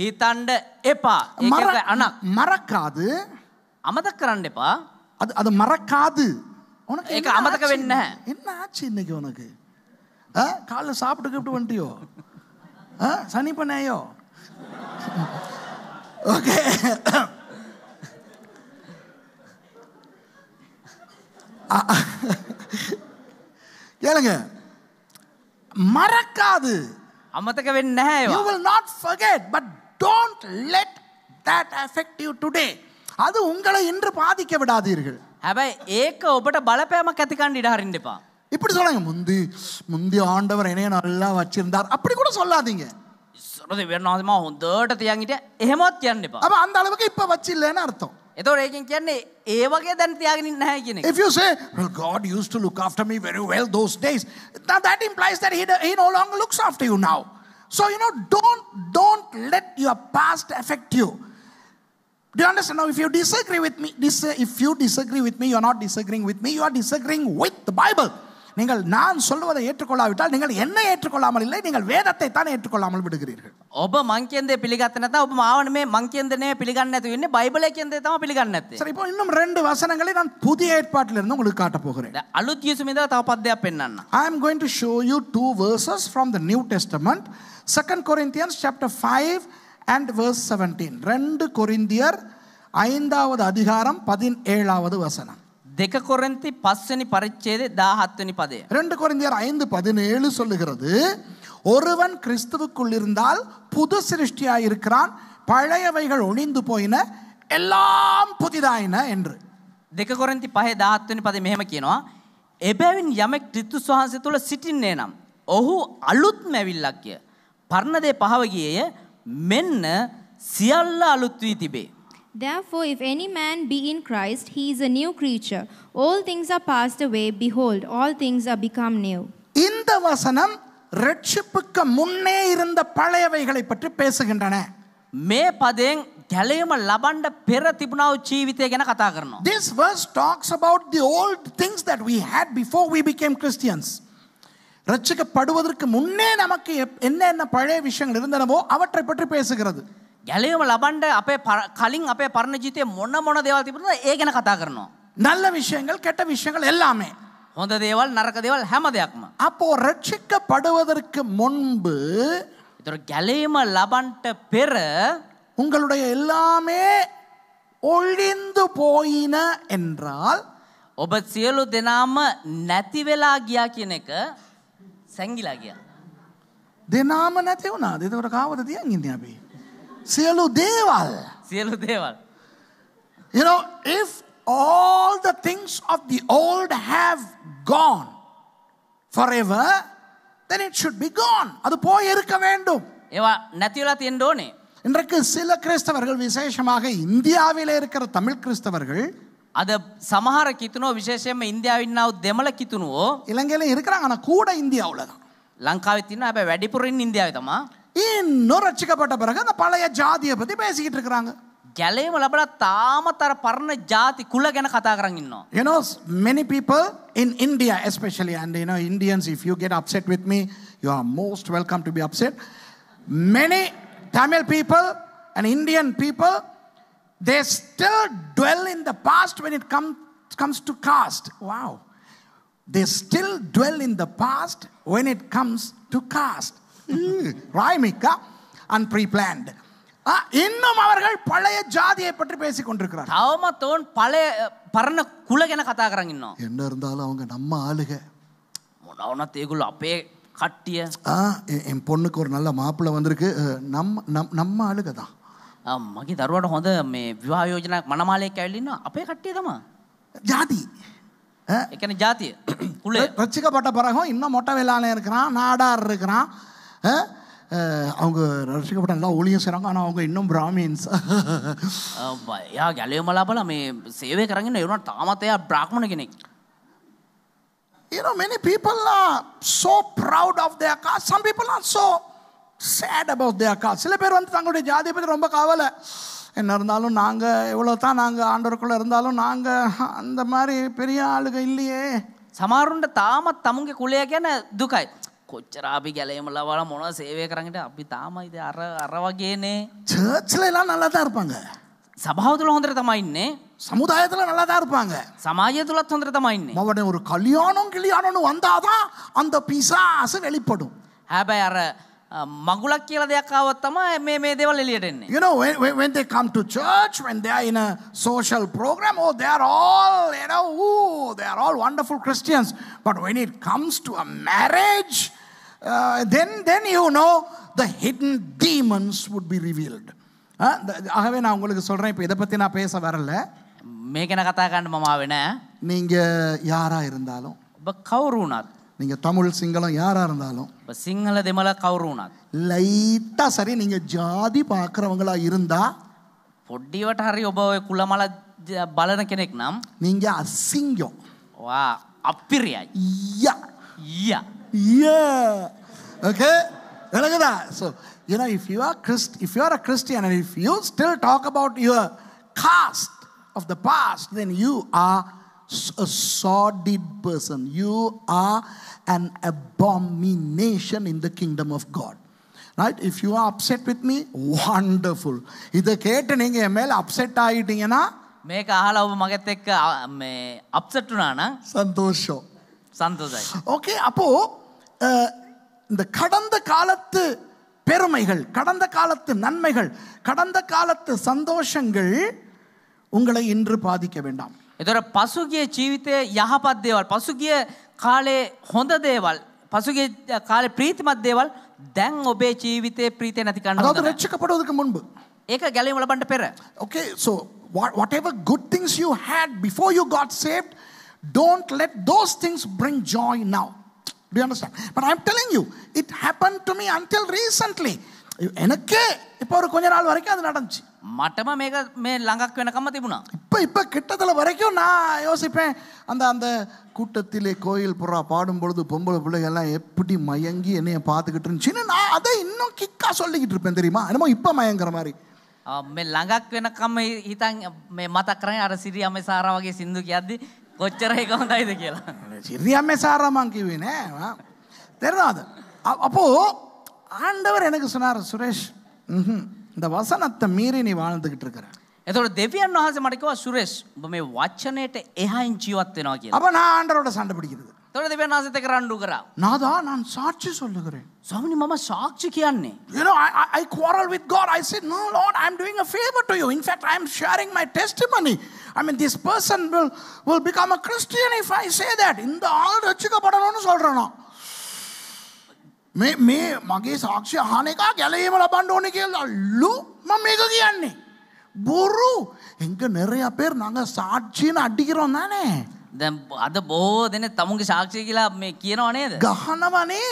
හිතන්න ஏப்பா ඒක අනක් மறக்காது අමතක அது அது மறக்காது உனக்கு அமதக்க வேண்ட என்ன ஆச்சு இன்னைக்கு உனக்கு காலைல சாப்பிட்டு கிப்ட்டு வந்துட்டியோ சனிப்பனையோ ஓகே கேளுங்க மறக்காது அமத்தக்க வேண்டிய not forget but don't let that affect you today அது உங்களை இன்று பாதிக்க விடாதீர்கள் அவ ஏக்க ஒப்பட பலப்பேம கத்திக்காண்டிடா இருந்துப்பான் இப்படி சொல்லாங்க முந்தி முந்தி ஆண்டவர் என்னைய நல்லா வச்சிருந்தார் அப்படி கூட சொல்லாதீங்க சொல்றது වෙනවාදම හොඳට තියන්ගිට එහෙමත් කියන්න එපා. අප අන්ද அளவுக்கு இப்ப வச்சில்லைன்னு அர்த்தம். එතකොට ඒකෙන් කියන්නේ ඒ වගේ දැන් තියාගෙන ඉන්නේ නැහැ කියන එක. If you say well, God used to look after me very well those days, that, that implies that he, he no longer looks after you now. So you know don't don't let your past affect you. Do you understand? Now, if you disagree with me, dis- if you disagree with me, you are not disagreeing with me, you are disagreeing with the Bible. நீங்கள் நான் சொல்வதை ஏற்றுக்கொள்ளாவிட்டால் நீங்கள் என்னை ஏற்றுக்கொள்ளாமல் இல்லை நீங்கள் வேதத்தை தான் ஏற்றுக்கொள்ளாமல் விடுகிறீர்கள் ஒப்ப மங்கேந்தே பிளிகாத்தனை தான் ஒப்ப மாவனுமே மங்கேந்தனே பிளிகாண்ணத்து இன்னும் பைபிளே கேந்தே தான் பிளிகாண்ணத்து சரி இப்போ இன்னும் ரெண்டு வசனங்களை நான் புதிய ஏற்பாட்டில் இருந்து உங்களுக்கு காட்டப் போகிறேன் அழுத்தி சுமிதா தாப்பாத்தியா பெண்ணா I am going to show you two verses from the New Testament second Corinthians chapter five and verse seventeen ரெண்டு கொரிந்தியர் ஐந்தாவது அதிகாரம் பதினேழாவது வசனம் දෙක කොරන්ති පස්වනි පරිච්චේද දාහත්වනි පදය. ரெண்டு கொரிந்தியர் ஐந்து பதினேழு சொல்லுகிறது ஒருவன் கிறிஸ்துவுக்குள் இருந்தால் புது சிருஷ்டியாய் இருக்கிறான் பழையவைகள் ஒளிந்து போயின எல்லாம் புதிதாயின என்று දෙක කොරන්ති පහ දාහත්වනි පද මෙහෙම කියනවා. එබැවින් යමෙක් ක්‍රිත්තුස් වහන්සේ තුළ සිටින්නේ නම්. ඔහු අලුත් මැවිල්ලක්ය. පරණදේ පහවගියය මෙන්න සියල්ල අලුත් වී තිබේ. Therefore, if any man be in Christ, he is a new creature. All things are passed away. Behold, all things are become new. இந்த வசனம் ரட்சிப்புக்கு முன்னே இருந்த பழையவைகளை பற்றி பேசுகின்றன මේ පදයෙන් ගැලයම ලබන්ඩ පෙර තිබුණාව ජීවිතය ගැන කතා කරනවා. This verse talks about the old things that we had before we became Christians. ரட்சிக்கப்படுவதற்கு முன்னே நமக்கு என்னென்ன பழைய விஷயங்கள் இருந்தனவோ அவற்றை பற்றி பேசுகிறது ගැලවීම ලබන්ඩ අපේ කලින් අපේ පරණ ජීතය මොන්න මොන දේවල් තිබුණද ඒ ගැන කතා කරනවා. நல்ல விஷயங்கள் கெட்ட விஷயங்கள் எல்லாமே හොඳ දේවල් නරක දේවල් හැම දෙයක්ම. அப்போ ரட்சிக்கப்படுவதற்கு முன்பு ඒතර ගැලීම ලබන්ට පෙර உங்களுடைய எல்லாமே ஒழிந்து போயின என்றால் ඔබ සියලු දෙනාම නැති වෙලා ගියා කියන එක සැංගිලා ගියා. දෙනාම නැති වුණාද? ඒකට කාවද තියන් ඉන්නේ අපි? Sielu Deval. Sielu Deval. You know, if all the things of the old have gone forever, then it should be gone. அது போய் இருக்க வேண்டும். ඒවා නැතිවලා තියෙන්න ඕනේ. இன்றைக்கு சில கிறிஸ்தவர்கள் விசேஷமாக இந்தியாவிலே இருக்கிற தமிழ் கிறிஸ்தவர்கள் අද සමහර කිතුනෝ විශේෂයෙන්ම ඉන්දියාවේ ඉන්නව දෙමළ කිතුනෝ ඉලංගලේ இருக்கிறாங்க ஆனா கூட இந்தியாவுல தான். ලංකාවේ තියෙනවා හැබැයි වැඩිපුරින් ඉන්දියාවේ තමයි. இன்னும் ரட்சிக்கப்பட்ட பிறகு அந்த பழைய ஜாதியை பற்றி பேசிக்கிட்டு இருக்கிறாங்க ගැලේම ලබලා තාමතර පරණ ජාති කුල ගැන කතා කරන්න ඉන්නවා. You know many people in India especially and you know Indians if you get upset with me you are most welcome to be upset. Many Tamil people and Indian people they still dwell in the past when it come, comes to caste. Wow. They still dwell in the past when it comes to caste. ராய்மிக்கா un pre unpreplanned இன்னும் அவர்கள் பழைய ஜாதியை பற்றி பேசிக் கொண்டிருக்கிறார் தவமத்தவன் பழைய பரண குலக குலகென கத்தாக்குறாங்க இன்னும் என்ன இருந்தாலும் அவங்க நம்ம ஆளுக அவனா தேகுல் அப்பயே கட்டிய என் பொண்ணுக்கு ஒரு நல்ல மாப்பிள்ளை வந்திருக்கு நம்ம நம் நம்ம ஆளுக தான் මගේ දරුවට හොඳ මේ විවාහ යෝජනා මනමාලය කැවිලින්න අපේ කට්ටිය තම ජාති එකන ජාතිය කුල රච්චික පට පරහෝ ඉන්න இருக்கிறான் நாடார் இருக்கிறான் அவங்க ரசிக்கப்பட்ட நல்லா ஊழியம் செய்கிறாங்க ஆனால் அவங்க இன்னும் බ්‍රාමීන්ස් එයා ගැලයෝ මලාබල මේ සේවය කරගෙන එවුණට තාමත් එයා බ්‍රාහ්මණ කෙනෙක් You know, many people are so proud of their caste. Some people are so sad about their caste. சில பேர் வந்து தங்களுடைய ஜாதியை பற்றி ரொம்ப கவலை என்ன இருந்தாலும் நாங்கள் எவ்வளோ தான் நாங்கள் ஆண்டவருக்குள்ளே இருந்தாலும் நாங்கள் அந்த மாதிரி பெரிய ஆளுங்க இல்லையே සමාරුන්ට තාමත් තමුන්ගේ කුලය ගැන දුකයි. කොච්චර අපි ගැලේමලවල මොන සේවය කරන්නට අපි තාම ඉතින් අර අර වගේනේ சர்ச்ல எல்லாம் நல்லா தான் இருப்பாங்க சபாவ තුල හොඳට තමයි ඉන්නේ சமுதாயத்துல நல்லா தான் இருப்பாங்க சமாஜය තුලත් හොඳට තමයි ඉන්නේ மவனே ஒரு கல்யாணம் கிளியானம்னு வந்தாதான் அந்த பிசாசு வெளிப்படும் හැබැයි අර මගුලක් කියලා දෙයක් ආවොත් තමයි මේ මේ දේවල් එළියට එන්නේ. You know when, when they come to church when they are in a social program oh they are all you know ooh, they are all wonderful Christians but when it comes to a marriage then uh, then, then you know the hidden demons would be revealed. Uh, ஆகவே நான் உங்களுக்கு சொல்கிறேன் இப்போ இதை பற்றி நான் பேச வரல මේකන කතා කරන්න நீங்கள் யாராக இருந்தாலும் இப்போ කවුරු நீங்கள் தமிழ் சிங்களம் யாராக இருந்தாலும் இப்போ சிங்கள දෙමළ කවුරු லைட்டாக சரி நீங்கள் ஜாதி பார்க்குறவங்களா இருந்தா பொடிවට හරි ඔබ ඔය කුලමල බලන කෙනෙක් නම් நீங்க அசிங்கம் வா அப்பிரியா ஐயா ஐயா yeah. Okay? look at that. So, you know, if you are Christ, if you are a Christian and if you still talk about your caste of the past, then you are a sordid person. You are an abomination in the kingdom of God. Right? If you are upset with me, wonderful. ಇದು ಕೇಟು நீங்கள் மேல upset ஆயிட்டீங்கன்னா මේක අහලා ඔබ මගෙත් එක්ක මේ upset වුණා නම් සන්තෝෂෝ සන්තෝෂයි. ඕකේ අපෝ இந்த கடந்த காலத்து பெருமைகள் கடந்த காலத்து நன்மைகள் கடந்த காலத்து சந்தோஷங்கள் உங்களை இன்று பாதிக்க வேண்டாம் එතොර පසුගිය ජීවිතය යහපත් දේවල් පසුගිය කාලේ හොඳ දේවල් පසුගිය කාලේ ප්‍රීතිමත් දේවල් දැන් ඔබේ ජීවිතේ ප්‍රීතිය නැති කරන්න අதாவது ரட்சிக்கப்படுவதற்கு முன்பு ඒක ගැලවීම ලබන්න පෙර okay so what, whatever good things you had before you got saved don't let those things bring joy now Do you understand? But I'm telling you, it happened to me until recently. எனக்கே இப்போ ஒரு கொஞ்ச நாள் வரைக்கும் அது நடந்துச்சு மட்டமா மேக மே லங்காக்கு வேணக்கம்மா திபுனா இப்போ இப்போ கிட்டத்தில் வரைக்கும் நான் யோசிப்பேன் அந்த அந்த கூட்டத்திலே கோயில் புறா பாடும் பொழுது பொம்பளை பிள்ளைகள்லாம் எப்படி மயங்கி என்னைய பார்த்துக்கிட்டு இருந்துச்சுன்னு நான் அதை இன்னும் கிக்கா சொல்லிக்கிட்டு இருப்பேன் தெரியுமா என்னமோ இப்போ மயங்குற மாதிரி மே லங்காக்கு වෙනකම හිතන් මේ මතක් කරන්නේ අර සිරියමේ සාරා වගේ කොච්චරයි කොහොඳයිද කියලා සිරියම් මෙසාර මං කිව්වේ නෑ தெரியாத அப்போ ஆண்டவர் எனக்கு சொன்னார் சுரேஷ் இந்த வசனத்தை மீறி நீ வாழ்ந்துகிட்டு இருக்கிற එතකොට දෙවියන් වහන්සේ මට කිව්වා සුරේෂ් ඔබ මේ වචනයට එහායින් ජීවත් වෙනවා කියලා. අප නා ආණ්ඩරෝட சண்டை තොට දෙවන් ආසතක රණ්ඩු කරා. නාදා නන් සාක්ෂි சொல்லுகிறேன். ස්වාමිනේ මම සාක්ෂි කියන්නේ. You know I, I, I quarrel with God. I said no Lord I'm doing a favor to you. In fact I am sharing my testimony. I mean this person will will become a Christian if I say that. இந்த ஆள் ரட்சிக்கப்படணும்னு சொல்றானோ. මේ මේ මගේ සාක්ෂි අහන එක ගැලවීම ලබන්න ඕනේ කියලා ලු මම මේක කියන්නේ. බොරු. එංග நிறைய பேர் நாங்க சாட்சின்னு அடிக்கிறோம் தானே දැම් අද බෝ දෙන තමුන්ගේ සාක්ෂය කියලා මේ කියනවා නේද. ගහනවනේ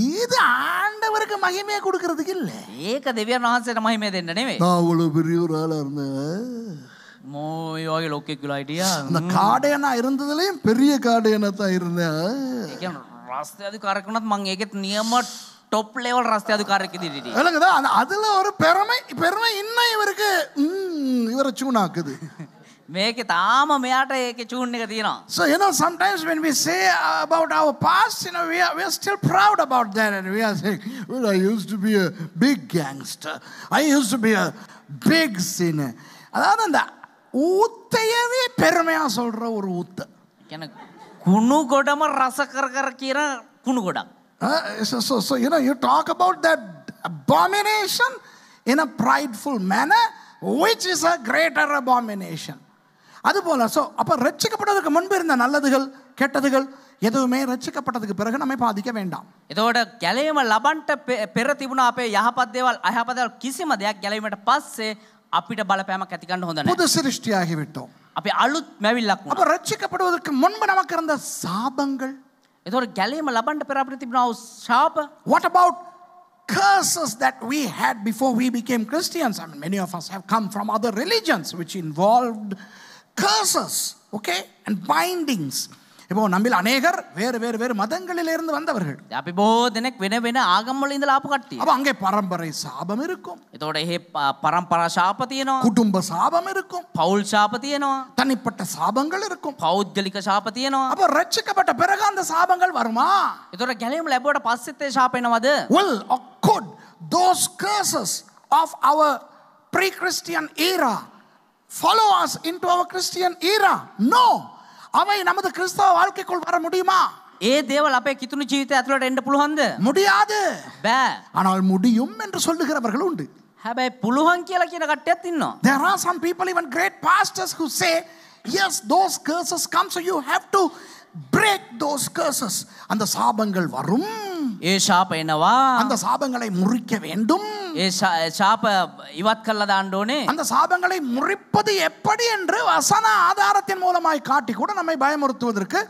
இது ஆண்டவருக்கு மகிமையை கொடுக்கறதுக்கு இல்ல ஏக தேவியர் வහන්සේට மகிமை දෙන්න නෙවෙයි நான் அவ்வளவு பெரிய ஒரு ஆளா இருந்தேன் மோயோகி லோக்கேக்குள்ள ஐடியா அந்த காடையனா இருந்ததுலயும் பெரிய காடையனா தான் இருந்தேன் ராஸ்தே அது கரெக்டனா மங்க ஏகத் நியம டாப் லெவல் ராஸ்தே அது கரெக்ட் இடிடி அதுல ஒரு பெருமை பெருமை இன்னும் இவருக்கு இவரை சூனாக்குது මේකේ තාම මෙයාට ඒකේ චූන් එක තියෙනවා. So you know sometimes when we say about our past, you know we are we are still proud about that, and we are saying, well, I used to be a big gangster. I used to be a big sinner. அதாவது அந்த ஊத்தையவே பெருமையா சொல்ற ஒரு ஊத்து. எனக்கு කුණු ගොඩම රස කර කර කියන කුණු ගොඩක්. So, so, so you know you talk about that abomination in a prideful manner, which is a greater abomination. அதுபோல் ஸோ அப்போ ரட்சிக்கப்பட்டதுக்கு முன்பு இருந்த நல்லதுகள் கெட்டதுகள் எதுவுமே ரட்சிக்கப்பட்டதுக்கு பிறகு நம்ம பாதிக்க வேண்டாம் එතකොට ගැලවීම ලබන්ට පෙර තිබුණ අපේ යහපත් දේවල් අයහපත් දේවල් කිසිම දෙයක් ගැලවීමට පස්සේ අපිට බලපෑමක් ඇති ගන්න හොඳ නැහැ. පුදු சிருஷ்டியாகி விட்டோம். අපි අලුත් මැවිල්ලක් වුණා. අප රක්ෂකப்படுவதற்கு முன்பு நமக்கு இருந்த சாபங்கள். එතකොට ගැලවීම ලබන්න පෙර අපිට තිබුණා වූ ශාප. What about curses that we had before we became Christians? I mean many of us have come from other religions which involved uh, curses okay and bindings இப்போ நம்மில் அநேகர் வேறு வேறு வேறு மதங்களில் இருந்து வந்தவர்கள் அப்போ தினக்கு வின வின அப்போ அங்கே பரம்பரை சாபம் இருக்கும் இதோடய பரம்பரா சாபத்தியனோ குடும்ப சாபம் இருக்கும் பவுல் சாபத்தியனோ தனிப்பட்ட சாபங்கள் இருக்கும் பௌத்தலிக சாபத்தியனோ அப்போ ரட்சிக்கப்பட்ட பிறகு சாபங்கள் வருமா இதோட கிளையும் லெபோட பாசித்த சாப என்னவாது well accord those curses of our pre Christian era follow us into our Christian era. No. అవి నమ్మద క్రిస్తవ வாழ்க்கைக்குள் வர முடியுமா ඒ දේවල් අපේ කිතුුණු ජීවිතය ඇතුළට එන්න පුළුවන්ද මුඩියාද බෑ අනල් මුඩියුම් என்று சொல்லுகிறவர்கள் உண்டு හැබැයි පුළුවන් කියලා කියන කට්ටියත් ඉන්නවා there are some people even great pastors who say yes those curses come so you have to break those curses அந்த சாபங்கள் வரும் ඒ ශාප அந்த சாபங்களை முறிக்க வேண்டும் ஏஷா சாப ඉවත් தாண்டோனே அந்த சாபங்களை முறிப்பது எப்படி என்று வசன ஆதாரத்தின் மூலமாய் காட்டி கூட நம்மை பயமுறுத்துவதற்கு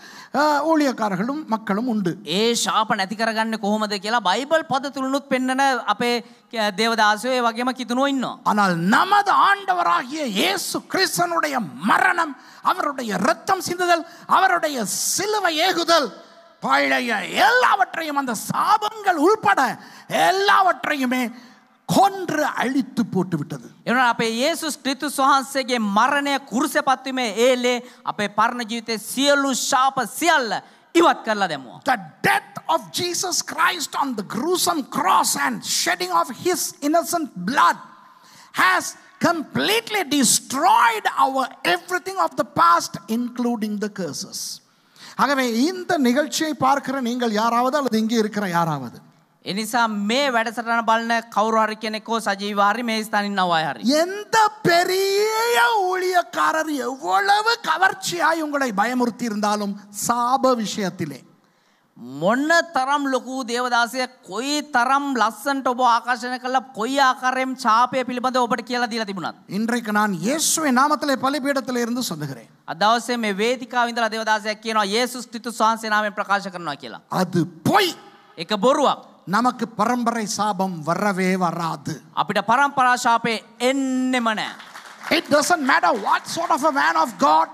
ஊழியக்காரர்களும் மக்களும் உண்டு ඒ ශාප නැති කරගන්නේ කොහොමද பைபிள் பதத்தில் පද அப்பே පෙන්වන අපේ தேவதாசோ வகையமா கித்துனோ இன்னும் ஆனால் நமது ஆண்டவராகிய இயேசு கிறிஸ்தனுடைய மரணம் அவருடைய ரத்தம் சிந்துதல் அவருடைய சிலுவை ஏகுதல் பழைய எல்லாவற்றையும் அந்த சாபங்கள் உள்பட எல்லாவற்றையுமே கொன்று அழித்து போட்டு විටද. එනවා අපේ යේසුස් ක්‍රිස්තුස් වහන්සේගේ මරණය කුරුස පැත්තීමේ ඒලේ අපේ පරණ ජීවිතයේ සියලු ශාප සියල්ල ඉවත් කරලා දැමුවා. The death of Jesus Christ on the gruesome cross and shedding of his innocent blood has completely destroyed our everything of the past including the curses. ஆகவே இந்த நிகழ்ச்சியை பார்க்கிற நீங்கள் யாராவது அல்லது இங்கே இருக்கிற யாராவது එනිසා මේ වැඩසටන බලන කවුරුහරි කෙනෙකෝ සජීවාරි මේ ස්ථානින්නවායහරි. எந்த பெரிய ஊழியக்காரர் எவ்வளவு கவர்ச்சியாய் உங்களை பயமுறுத்தி இருந்தாலும் சாப விஷயத்திலே මොන්න තරම් ලොකූ දේවදාසය කොයි තරම් ලස්සන්ට ඔබ ආකාශනය කළ කොයි ආකාරයෙන් ශාපය පිළිබඳ ඔබට කියලා දීලා තිබුණත්. இன்றைக்கு நான் இயேசுவின் நாமத்திலே பலிபீடத்தில் இருந்து சொல்லுகிறேன். අදවසේ මේ වේදිකාව ඉඳලා දේවදාසයක් කියනවා යේසුස් ක්‍රිස්තුස් වහන්සේ නාමයෙන් ප්‍රකාශ කරනවා කියලා. அது பொய். ඒක බොරුවක්. நமக்கு பரம்பரை சாபம் வரவே வராது. අපිට පරම්පරා ශාපේ එන්නෙම නෑ. It doesn't matter what sort of a man of God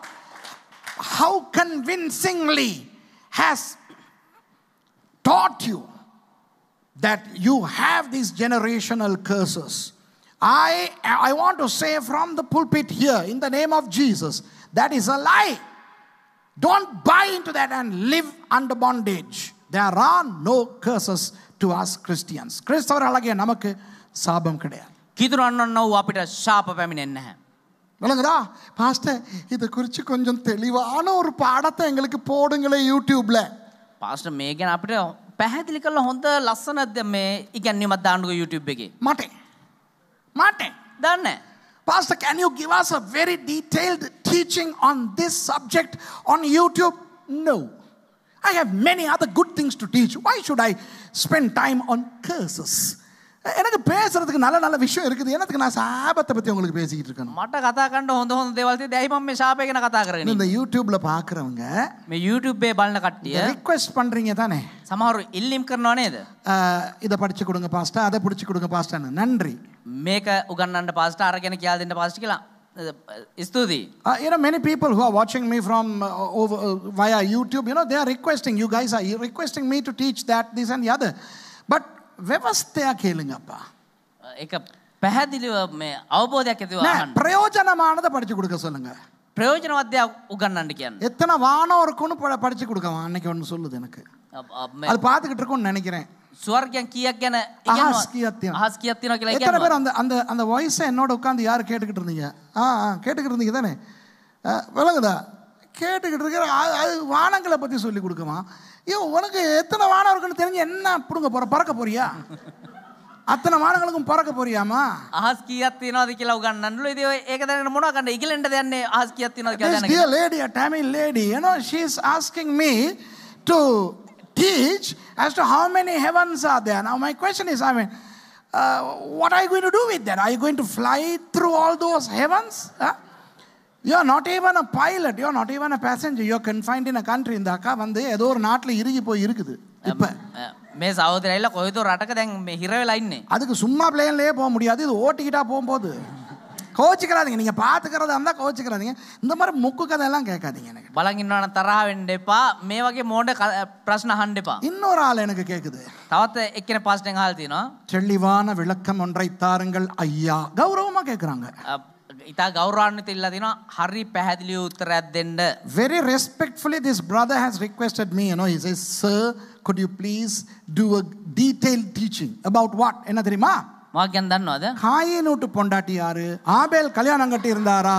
how convincingly has taught you that you have these generational curses. I, I want to say from the pulpit here, in the name of Jesus, that is a lie. Don't buy into that and live under bondage. There are no curses to us Christians. ක්‍රිස්තවරලගේ නමක සාභම් කඩයා. කිදුරු අන්නන්නව අපිට ශාප පැමිණෙන්නේ නැහැ. விளங்குதா pastor இதை குறித்து கொஞ்சம் தெளிவான ஒரு பாடத்தை எங்களுக்கு போடுங்களேன் யூடியூப்பில் පාස්ට මේ ගැන අපිට පැහැදිලි කළ හොඳ ලස්සනද මේ ඉගැන්වීමත් දාන්නක YouTube එකේ මට මට දන්න Pastor, can you give us a very detailed teaching on this subject on YouTube? No. I have many other good things to teach. Why should I spend time on curses? எனக்கு பேசுறதுக்கு நல்ல நல்ல விஷயம் இருக்குது எனக்கு நான் சாபத்தை பத்தி உங்களுக்கு பேசிக்கிட்டு இருக்கணும் மட்ட கதா கண்ட வந்து வந்து தேவாலத்தி தெய்வம் சாபேகன கதா கரங்க இந்த யூடியூப்ல பாக்குறவங்க மே யூடியூப் பே பால்ன கட்டி ரிக்வெஸ்ட் பண்றீங்க தானே சமாரு இல்லிம் கரனோனே இது இத படிச்சு கொடுங்க பாஸ்டா அதை பிடிச்சு கொடுங்க பாஸ்டான்னு நன்றி மேக்க உகன்னண்ட பாஸ்டா அரகன கியா பாஸ்டிக்கலாம் ஸ்துதி you know many people who are watching me from uh, over uh, via youtube you know they are requesting you guys are requesting me to teach that this and the other but ವ್ಯವಸ್ಥೆಯ ಕೇಳುಂಗಪ್ಪ ඒක පැහැදිලිව මේ අවබෝධයක් படிச்சு கொடுக்க சொல்லுங்க. ප්‍රයෝජනවත් දෙයක් උගන්වන්න எத்தனை வானம் இருக்கும்னு படிச்சு கொடுக்கவா அன்னைக்கு ஒன்று சொல்லுது எனக்கு. அது பார்த்துக்கிட்டு இருக்கும்னு நினைக்கிறேன். ස්වර්ගයන් කියක් ගැන අහස් කියක් තියෙනවා. අහස් කියක් තියෙනවා என்னோட உட்கார்ந்து யார் கேட்டுக்கிட்டு இருந்தீங்க? ஆ கேட்டுக்கிட்டு இருந்தீங்க தானே? விளங்குதா? கேட்டுக்கிட்டு இருக்கிற அது வானங்களை பற்றி சொல்லி கொடுக்குமா இவன் உனக்கு எத்தனை வானவர்கள் தெரிஞ்சு என்ன பிடுங்க போற பறக்க போறியா அத்தனை மாடங்களுக்கும் பறக்க போறியாமா ஆஸ்கி அத்தினோ அதுக்கு இல்ல உட்கார் நன்றி இது ஏகதான மூணு உட்கார் இகில் என்றது என்ன ஆஸ்கி அத்தினோ அதுக்கு லேடி டைமிங் லேடி ஏனோ she is asking me to teach us to how many heavens are there now my question is I mean what I going to do with that I going to fly through all those heavens ah you are not even a pilot you are not even a passenger you are confined in a country இந்த அக்கா வந்து ஏதோ ஒரு நாட்டில் இறுகி போய் இருக்குது இப்போ මේ සෞදරයිල්ල කොයිතු රටක දැන් මේ හිරවෙලයින්නේ அதுக்கு சும்மா பிளேன்லேயே போக முடியாது இது ஓட்டிக்கிட்டா போகும்போது கோச்சிக்கிறாதீங்க நீங்கள் பார்த்துக்கிறதா இருந்தால் கோச்சிக்கிறாதீங்க இந்த மாதிரி முக்கு கதையெல்லாம் கேட்காதீங்க எனக்கு බලන් ඉන්නවන තරහ වෙන්න එපා මේ වගේ பிரச்சனை ප්‍රශ්න இன்னொரு ஆள் எனக்கு கேட்குது තවත් எக்கின பாசிட்டிங் ஆள் தீனோ தெளிவான விளக்கம் ஒன்றை தாருங்கள் ஐயா கௌரவமாக கேட்குறாங்க ඉතා ගෞරවාන්විත ඉල්ලා දෙනවා හරි පැහැදිලි උත්තරයක් දෙන්න very respectfully this brother has requested me you know he says sir could you please do a detailed teaching about what என்ன தெரியுமா வாக்கியம் දන්නවද காயின் வீட்டு பொண்டாட்டி யாரு ஆபேல் கல்யாணம் கட்டி இருந்தாரா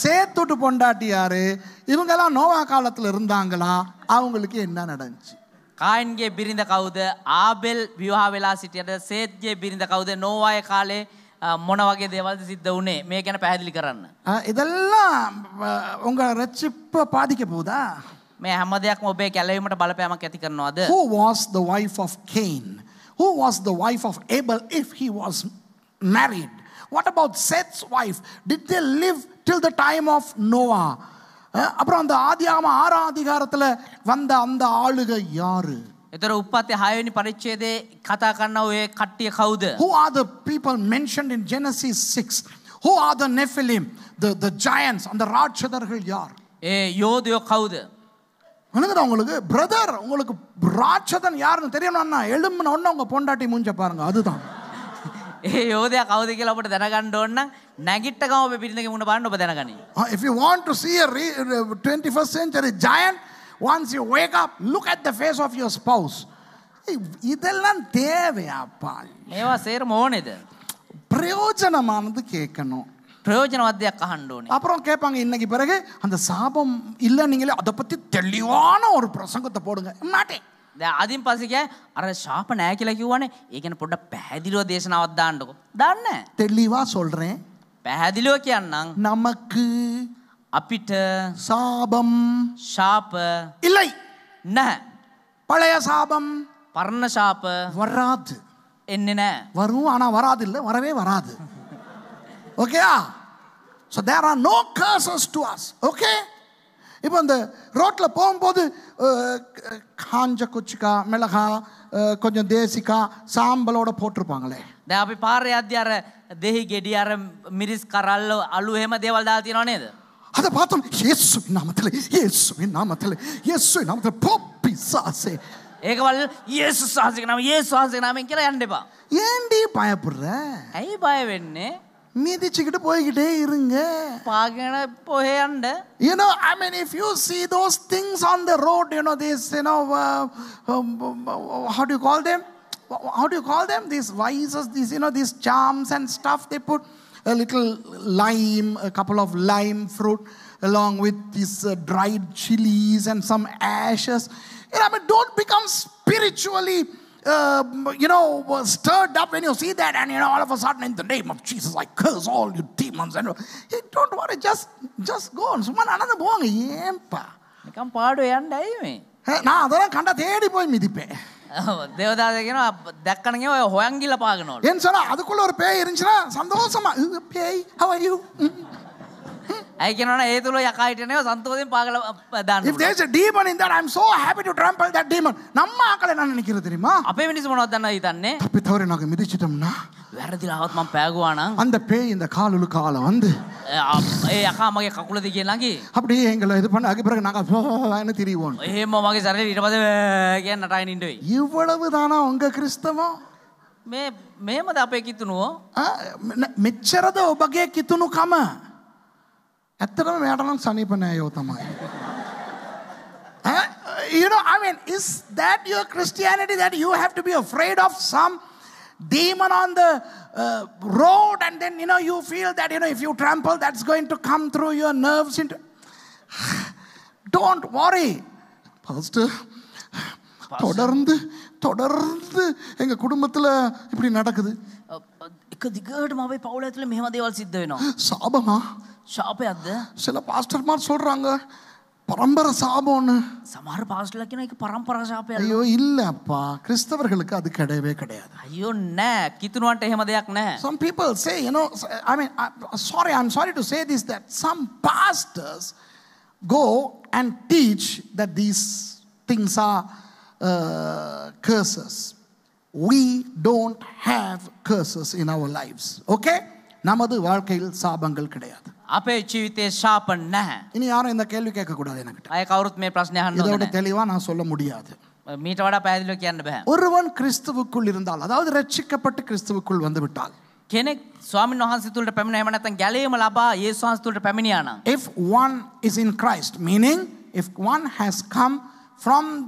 சேத்துட்டு பொண்டாட்டி யாரு இவங்கெல்லாம் நோவா காலத்தில் இருந்தாங்களா அவங்களுக்கு என்ன நடந்துச்சு காயின்ගේ බිරිඳ கவுது ආබෙල් விவாஹ වෙලා සිටියට සේත්ගේ බිරිඳ කවුද නෝවාය කාලේ මොන වගේ දේවල්ද සිද්ධ වනේ මේ ගැන පැහැදිලි කරන්න. இதெல்லாம் உங்க ரட்சிப்பை பாதிக்க போதா මේ හැම දෙයක්ම ඔබේ කැලවීමට බලපෑමක් ඇති කරනවාද? Who was the wife of Cain? Who was the wife of Abel if he was married? What about Seth's wife? Did they live till the time of Noah? அப்புறம் அந்த ஆதியாம ஆறாம் அதிகாரத்தில் வந்த அந்த ஆளுக யாரு එතර උප්පත්තේ 6 වෙනි පරිච්ඡේදයේ කතා කරන ඔය කට්ටිය කවුද? Who are the people mentioned in Genesis 6? Who are the Nephilim, the the giants and the ராட்சதர்கள் யார்? ஏ யோதியோ கவுது வணங்குதா உங்களுக்கு பிரதர் உங்களுக்கு ராட்சதன் யாருன்னு தெரியணும்னா எழும்புன ஒன்று உங்கள் பொண்டாட்டி மூஞ்ச பாருங்க அதுதான் ඒ යෝධයා කවුද කියලා අපට දැනගන්න ඕන නම් නැගිට ගම ඔබ පිරිඳගේ මුණ බලන්න ඔබ දැනගනි. If you want to see a 21st century giant Once you wake up, look at the face of your spouse. இதெல்லாம் தேவையாப்பா මේවා සේරම ඕනේද பிரயோஜனமானது கேட்கணும் பிரயோஜனவாத கஹண்டோனே அப்புறம் கேட்பாங்க இன்னைக்கு பிறகு அந்த சாபம் இல்லை நீங்களே அதை பற்றி தெளிவான ஒரு பிரசங்கத்தை போடுங்க நாட்டே අදින් පසික අර ශාප නෑ කියලා කිව්වනේ ඒකන පොඩ්ඩ පැහැදිලිව දේශනාවක් දාන්නකො දන්න තෙල්ලිවා සොල්රේ පැහැදිලිව කියන්නම් නමக்கு அப்பிட்ட சாபம் ஷாப்ப இல்லை பழைய சாபம் பர்ண ஷாப்ப வராது என்னென்ன வரும் ஆனால் வராது இல்லை வரவே வராது ஓகேயா so there are no curses to us okay இப்போ இந்த ரோட்டில் போகும்போது காஞ்ச குச்சிக்கா மிளகா கொஞ்சம் தேசிக்கா சாம்பலோட போட்டிருப்பாங்களே දැ අපි පාරයද්‍ය අර දෙහි ගෙඩි අර මිරිස් කරල්ල අලු හෙම දේවල් දා அதை பார்த்தோம் இயேசுவின் நாமத்தில் இயேசுவின் நாமத்தில் இயேசுவின் நாமத்தில் போப்பி சாசே ஏகவல் இயேசு சாசிக்கு நாம இயேசு சாசிக்கு நாம இங்கே ஏண்டிப்பா ஏண்டி பயப்படுற ஐ பய வேண்ணே மிதிச்சுக்கிட்டு போய்கிட்டே இருங்க பாக்கின போயே and you know I mean see those things on the road you this you know how call them how to call them this vices this you know this and stuff the put a little lime, a couple of lime fruit, along with these uh, dried chilies and some ashes. You know, I mean, don't become spiritually, uh, you know, stirred up when you see that, and you know, all of a sudden, in the name of Jesus, I curse all you demons. And you don't worry, just just go on. Someone another come போங்க me. நான் அதெல்லாம் கண்டா தேடி போய் மிதிப்பேன் தேவதாதைக்கணும் தக்கனையும் ஹொயங்கில பார்க்கணும் ஏன்னு சொன்னா அதுக்குள்ள ஒரு பேய் இருந்துச்சுன்னா சந்தோஷமா பேய் ஹவ் ஆர் ඇයි කියනවනේ ඒ තුල යකායිටනේ සන්තෝෂයෙන් පාගල දාන්න. If there's a demon in that I'm so happy to trample that demon. நம்ம ஆக்கள என்னன்னு நிக்கிற தெரியுமா? අපේ මිනිස්සු මොනවද දන්නවද හිතන්නේ? අපි තවරේ නග මිදිச்சிட்டோம்னா වැරදිලාවත් මම පෑගුවා නම් அந்த பேய் இந்த காலுல கால வந்து ඒ යකා මගේ කකුල දිගේ ළඟි. அப்படியே எங்களை இது பண்ண அதுக்கு பிறகு நாங்க என்ன திரிவோம். එහෙම මගේ ශරීරය ඊට පස්සේ කියන නටයින් ඉන්නේ. இவ்வளவு தானா உங்க கிறிஸ்தவம்? මේ මේමද අපේ කිතුනුවෝ? මෙච්චරද ඔබගේ කිතුනුකම? ඇත්තරම මෙයාටනම් සනිපනෑ යෝ තමයි. You know, I mean, is that your Christianity that you have to be afraid of some demon on the uh, road and then, you know, you feel that, you know, if you trample, that's going to come through your nerves into. Don't worry. Pastor, தொடர்ந்து தொடர்ந்து எங்க குடும்பத்துல இப்படி நடக்குது එක දිගටම අපේ පවුල ඇතුළේ මෙහෙම දේවල් සිද්ධ වෙනවා. සාබමා ஷாப்பையாது சில பாஸ்டர்மார் சொல்றாங்க பரம்பரை சாபம்னு சமார பாஸ்டர்லக்கு எனக்கு பரம்பரை சாபம் ஐயோ இல்லப்பா கிறிஸ்தவர்களுக்கு அது கிடையவே கிடையாது ஐயோ நே கித்துனுவான்ட்ட ஹேம தேயக் நே some people say you know I mean sorry I am sorry to say this that some pastors go and teach that these things are curses we don't have curses in our lifes okay நமது வாழ்க்கையில் சாபங்கள் கிடையாது අපේ ජීවිතේ ශාපන නැහැ. ඉනි யாரும் இந்த கேள்வி கேட்க கூடாது எனக்கிட்ட. අය කවුරුත් මේ ප්‍රශ්නේ අහන්න ඕනේ. இதோட தெளிவா நான் சொல்ல முடியாது. மீට වඩා පැහැදිලිව කියන්න බෑ. ஒருவன் கிறிஸ்துவுக்குள் இருந்தால் அதாவது ரட்சிக்கப்பட்டு கிறிஸ்துவுக்குள் வந்து விட்டால் කෙනෙක් ස්වාමීන් වහන්සේ තුළට පැමිණ එහෙම නැත්නම් ගැලීම ලබා යේසුස් වහන්සේ තුළට පැමිණියා නම් if one is in Christ meaning if one has come from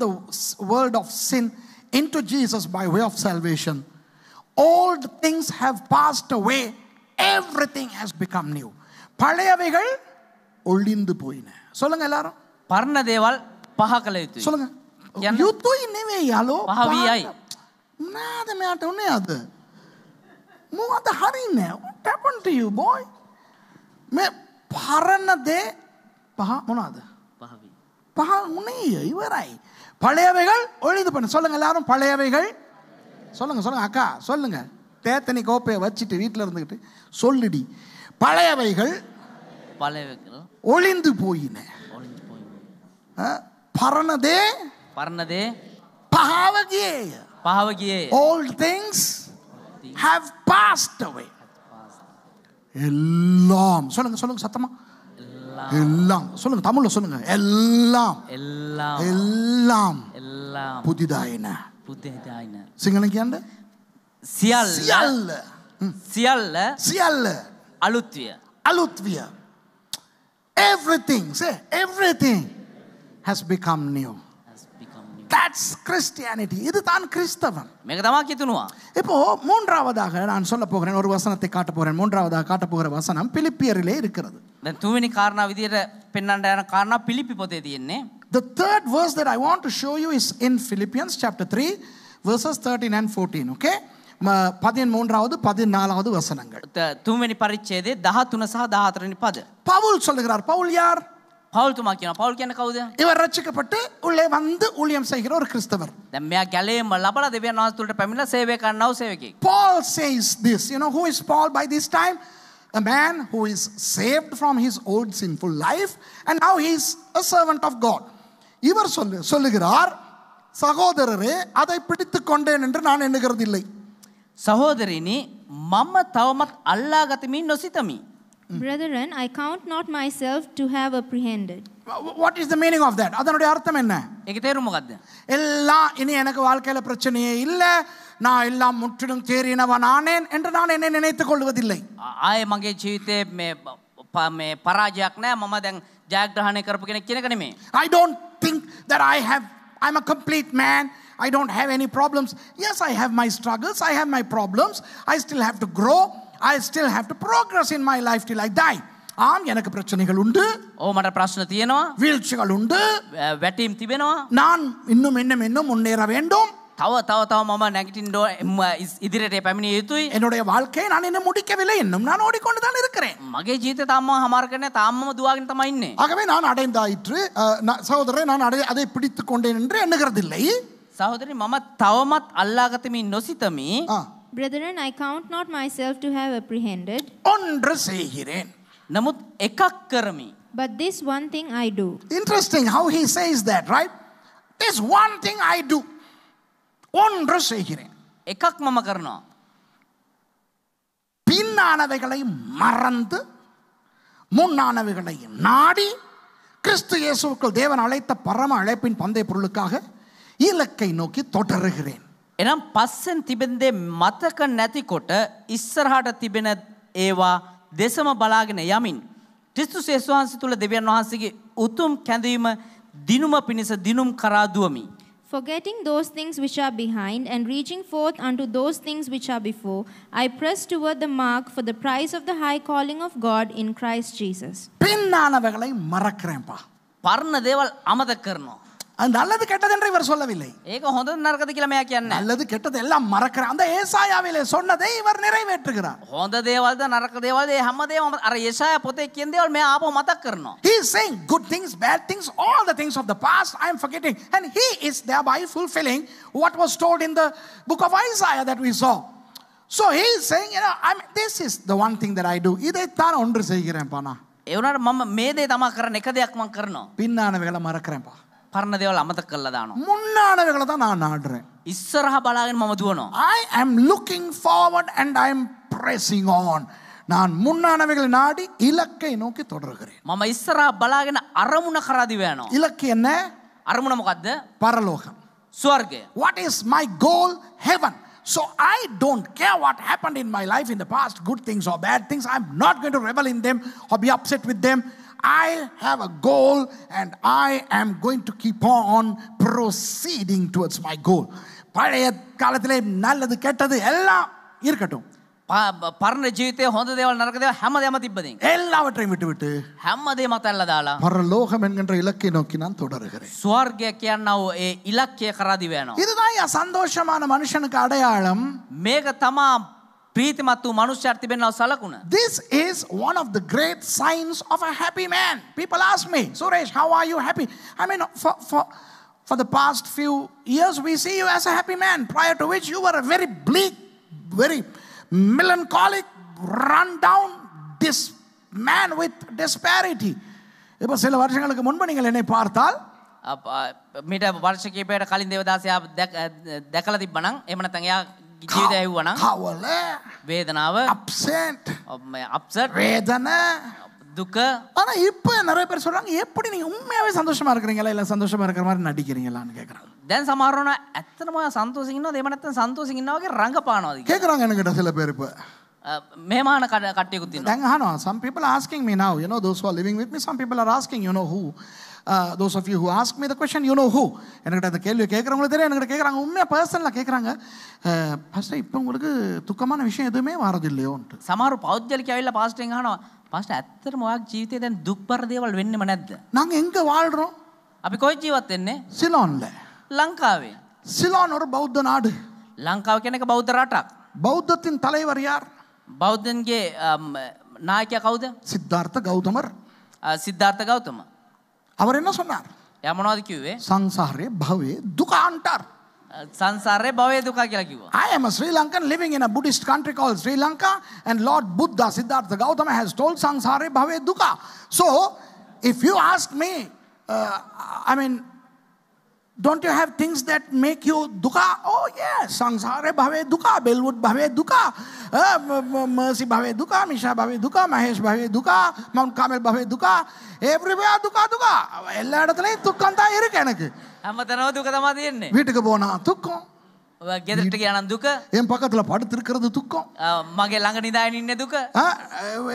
sin into Jesus by way of salvation all things have passed away everything has become new பழையவைகள் ஒளிந்து போயின சொல்லுங்க எல்லாரும் பர்ணதேவால் பகக்கலைத்து சொல்லுங்க ಯುದ್ಧ ಇನ್ನೇವೇ ಯಾಲೋ ಭಾವಿಯಾಯಿ அது ಮ್ಯಾಟವನೇ ಅದು ಮೂವತ್ತ ಹರಿನೆ டு யூ பாய் மே ಮೇ ಪರನದೆ ಪಹ ಮೊನಾದ பகவி பக உன்னைய இவராய் பழையவைகள் ஒழிந்து பண்ண சொல்லுங்க எல்லாரும் பழையவைகள் சொல்லுங்க சொல்லுங்க அக்கா சொல்லுங்க தேத்தனி கோப்பையை வச்சுட்டு வீட்டில் இருந்துக்கிட்டு சொல்லுடி பழையவைகள் பழையவைகள் ஒளிந்து போயின ஒளிந்து போயின பரணதே பரணதே பகாவகியே பகாவகியே all things have passed away எல்லாம் சொல்லுங்க சொல்லுங்க சத்தமா எல்லாம் சொல்லுங்க தமிழ்ல சொல்லுங்க எல்லாம் எல்லாம் எல்லாம் எல்லாம் புதிதாயின புதிதாயின சிங்கள சியல் சியல்ல சியல் சியல் Alutviya. Alutviya. Everything, say, everything has become new. That's Christianity இதுதான் கிறிஸ்தவம் மிகதமாக்கியத்துனுவா இப்போ மூன்றாவதாக நான் சொல்ல போகிறேன் ஒரு வசனத்தை காட்ட போகிறேன் மூன்றாவதாக காட்ட போகிற வசனம் பிலிப்பியரிலே இருக்கிறது දැන් තුන්වෙනි කාරණා විදියට පෙන්වන්න යන කාරණා පිලිපි පොතේ The third verse that I want to show you is in Philippians chapter 3 verses 13 and 14 okay பதிமூன்றாவது பதினாலாவது வசனங்கள் தூமணி பரிச்சேது தஹா துணசா தஹாத்ரணி பது பவுல் சொல்லுகிறார் பவுல் யார் பவுல் துமாக்கியா பவுல் கேன கவுது இவர் ரட்சிக்கப்பட்டு உள்ளே வந்து ஊழியம் செய்கிற ஒரு கிறிஸ்தவர் தம்மியா கலையும் லபல தேவிய நான் சொல்ற பமினா சேவை கண்ணாவு Paul says this you know is Paul by this time a man who is saved from his old sinful life and now he is a servant of சொல்லுகிறார் சகோதரரே அதை பிடித்துக் கொண்டேன் என்று நான் எண்ணுகிறதில்லை இல்லை සහෝදරිනි මම තවමත් අල්ලාගතමින් නොසිතමි. Brethren, I count not myself to have apprehended. What is the meaning of that? அதனுடைய அர்த்தம் என்ன? ඒක තේරුම මොකද්ද? எல்லாம் இனி எனக்கு வாழ்க்கையில பிரச்சனையே இல்ல. நான் எல்லாம் முற்றிலும் தேறினவன் ஆனேன் என்று நான் என்னை நினைத்துக் கொள்வதில்லை. ආයේ මගේ ජීවිතේ මේ මේ පරාජයක් නෑ මම දැන් ජයග්‍රහණය කරපු කෙනෙක් කියන එක නෙමෙයි. I don't think that I have I'm a complete man. I don't have any problems. Yes, I have my struggles, I have my problems. I still have to grow, I still have to progress in my life till I die. ஆம் எனக்கு பிரச்சனைகள் உண்டு ஓ மட பிரச்சனை தியனோ வீழ்ச்சிகள் உண்டு வெட்டியும் திவேனோ நான் இன்னும் இன்னும் இன்னும் முன்னேற வேண்டும் தவ தவ தவ மாமா நெகட்டிண்டோ இதிரே பமினி ஏத்து என்னுடைய வாழ்க்கையை நான் இன்னும் முடிக்கவில்லை இன்னும் நான் ஓடிக்கொண்டு தான் இருக்கிறேன் மகே ஜீத தாமா ஹமார்க்கனே தாமா துவாகின் தமா இன்னே ஆகவே நான் அடைந்தாயிற்று சகோதரரே நான் அதை பிடித்து கொண்டேன் என்று எண்ணுகிறதில்லை සහෝදරනි මම තවමත් අල්ලාගතමින් නොසිතමි. Brethren, I count not myself to have apprehended. ஒன்று செய்கிறேன். නමුත් එකක් කරමි. But this one thing I do. Interesting how he says that, right? This one thing I do. ஒன்று செய்கிறேன். එකක් මම කරනවා. பின்னானவைகளை மறந்து முன்னானவைகளை நாடி கிறிஸ்து இயேசுக்குள் தேவன் அழைத்த பரம அழைப்பின் பந்தய பொருளுக்காக இலக்கை நோக்கி தொடருகிறேன் එනම් පස්සෙන් තිබෙන දේ මතක නැතිකොට ඉස්සරහට තිබෙන ඒවා දෙසම බලාගෙන යමින් ක්‍රිස්තුස් යේසුස් වහන්සේ තුල දෙවියන් වහන්සේගේ උතුම් කැඳවීම දිනුම පිණිස දිනුම් කරා දුවමි. Forgetting those things which are behind and reaching forth unto those things which are before, I press toward the mark for the prize of the high calling of God in Christ Jesus. පින්නානවகளை மறக்கிறேன்ப்பா. පරණ දේවල් අමතක කරනවා. அது நல்லது கெட்டது என்று இவர் சொல்லவில்லை ஏக ஹொந்தது நரகது கிளமையாக என்ன நல்லது கெட்டது எல்லாம் மறக்கிற அந்த ஏசாயாவிலே சொன்னதை இவர் நிறைவேற்றுகிறார் ஹொந்த தேவால் தான் நரக தேவால் தே ஹம்ம தேவம் அற ஏசாயா பொத்தை மே ஆபம் மதக்கிறனோ he is saying good things bad things all things of the past I am forgetting and he is there by fulfilling what was stored book of ஏசாயா that so So he is saying, you know, I mean, this is the ஒன்று செய்கிறேன் பானா. எவனார் மம்ம மேதே தமா கரன் எக்கதே அக்மா கரனோ. பின்னானவைகளை மறக்கிறேன் பா. පරණ දේවල් අමතක කරලා දානවා. මුන්නානවකල தான் நான் நாடுறேன். ඉස්සරහ බලාගෙන මම දුවනවා. I am looking forward and I am pressing on. நான் முன்னானவைகளை நாடி இலக்கை நோக்கி தொடர்கிறேன். මම ඉස්සරහ බලාගෙන අරමුණ කරා දිව යනවා. இலக்கு என்ன? අරමුණ මොකද්ද? පරලෝකම්. ස්වර්ගය. What is my goal? Heaven. So I don't care what happened in my life in the past, good things or bad things. I'm not going to revel in them or be upset with them. I have a goal and I am going to keep on proceeding towards my goal. பழைய காலத்திலே நல்லது கெட்டது எல்லாம் இருக்கட்டும் පරණ ජීවිතය හොඳ දේවල් නරක දේවල් හැම දෙයක්ම තිබ්බදී எல்லாவற்றையும் விட்டுவிட்டு හැම දෙයක්ම අතල්ලා பரலோகம் என்கின்ற இலக்கை நோக்கி நான் தொடருகிறேன் ස්වර්ගය කියනා වූ ඒ ඉලක්කය කරා දිව යනවා இதுதான் சந்தோஷமான மனுஷனுக்கு அடையாளம் මේක තමයි ಪ್ರೀತಿಮತ್ತು ಮನುಷ್ಯಾರ್ತಿ ನಾವು ಸಲಕುಣ this is one of the great signs of a happy man people ask me Suresh how are you happy I mean for the past few years, we see you as a happy man, prior to which you were a very bleak, very melancholic, run down this man with disparity. இப்போ சில வருஷங்களுக்கு முன்பு நீங்கள் என்னை பார்த்தால் මිට වර්ෂකීපයට කලින් දෙවදාසයා දැකල තිබ්බනම් එමනතන් එයා ජීවිතයවුවන කවල வேதனாව அப்செட் அப்செட் வேதனை துக்க ஆனா இப்போ நிறைய பேர் சொல்றாங்க எப்படி நீங்க உண்மையாவே சந்தோஷமா இருக்கிறீங்களா இல்ல சந்தோஷமா இருக்கிற மாதிரி நடிக்கிறீங்களான்னு கேக்குறாங்க දැන් සමහරවන ඇත්තම සන්තෝසිකින්නවා දෙම නැත්තම් සන්තෝසිකින්නවා වගේ රඟපානවා කියලා. கேக்குறாங்க என்கிட்ட சில பேர் இப்போ මෙහමාන කට්ටියකුත් ඉන්නවා. දැන් අහනවා some people asking me now you know those who are living with me some people are asking you know who those of you who ask me the question you know who என்கிட்ட அந்த கேள்வி கேட்குறவங்களுக்கு தெரியும் என்கிட்ட கேட்குறாங்க உண்மையாக பர்சனலாக கேட்குறாங்க ஃபஸ்ட்டு uh, இப்போ உங்களுக்கு துக்கமான விஷயம் எதுவுமே වරදිල්ලයෝන්ට සමහර පෞද්ගලික ඇවිල්ලා පාස්ටෙන් අහනවා පාස්ට ඇත්තටම ඔයාගේ ජීවිතේ දැන් දුක්බර දේවල් වෙන්නෙම නැද්ද நாங்க எங்க வாழ்றோம் අපි කොයි ජීවත් වෙන්නේ සිලෝන්ல ලංකාවේ සිලෝන් ஒரு බෞද්ධ நாடு ලංකාව කියන එක බෞද්ධ රටක් බෞද්ධத்தின் தலைவர் யார் බෞද්ධන්ගේ um, නායකයා කවුද සිද්ධාර්ථ ගෞතමර් uh, සිද්ධාර්ථ ගෞතම அவர் என்ன சொன்னார் ய மனோதி கிவே சம்சாரே பவே துகாண்டார் சம்சாரே பவே துகா කියලා කිව්වා I am a Sri Lankan living in a Buddhist country called Sri Lanka and lord புத்தர் சித்தார்த்த கவுதம் ஹஸ் டோல் சம்சாரே பவே துகா so if you ask me I mean Don't you have things that make you dukkha? Oh yeah, samsara bhave dukkha, Bellwood bhave dukkha, uh, Mercy bhave dukkha, Misha bhave dukkha, Mahesh bhave dukkha, Mount Carmel bhave dukkha. Everywhere dukkha dukkha. எல்லா துக்கம் தான் இருக்கு எனக்கு அம்மத்தனோ துக்க தான் තියෙන්නේ வீட்டுக்கு போனா துக்கம் ගෙදරට යන දුක என் பக்கத்துல படுத்து இருக்கிறது துக்கம் මගේ ළඟ නිදාගෙන ඉන්න දුක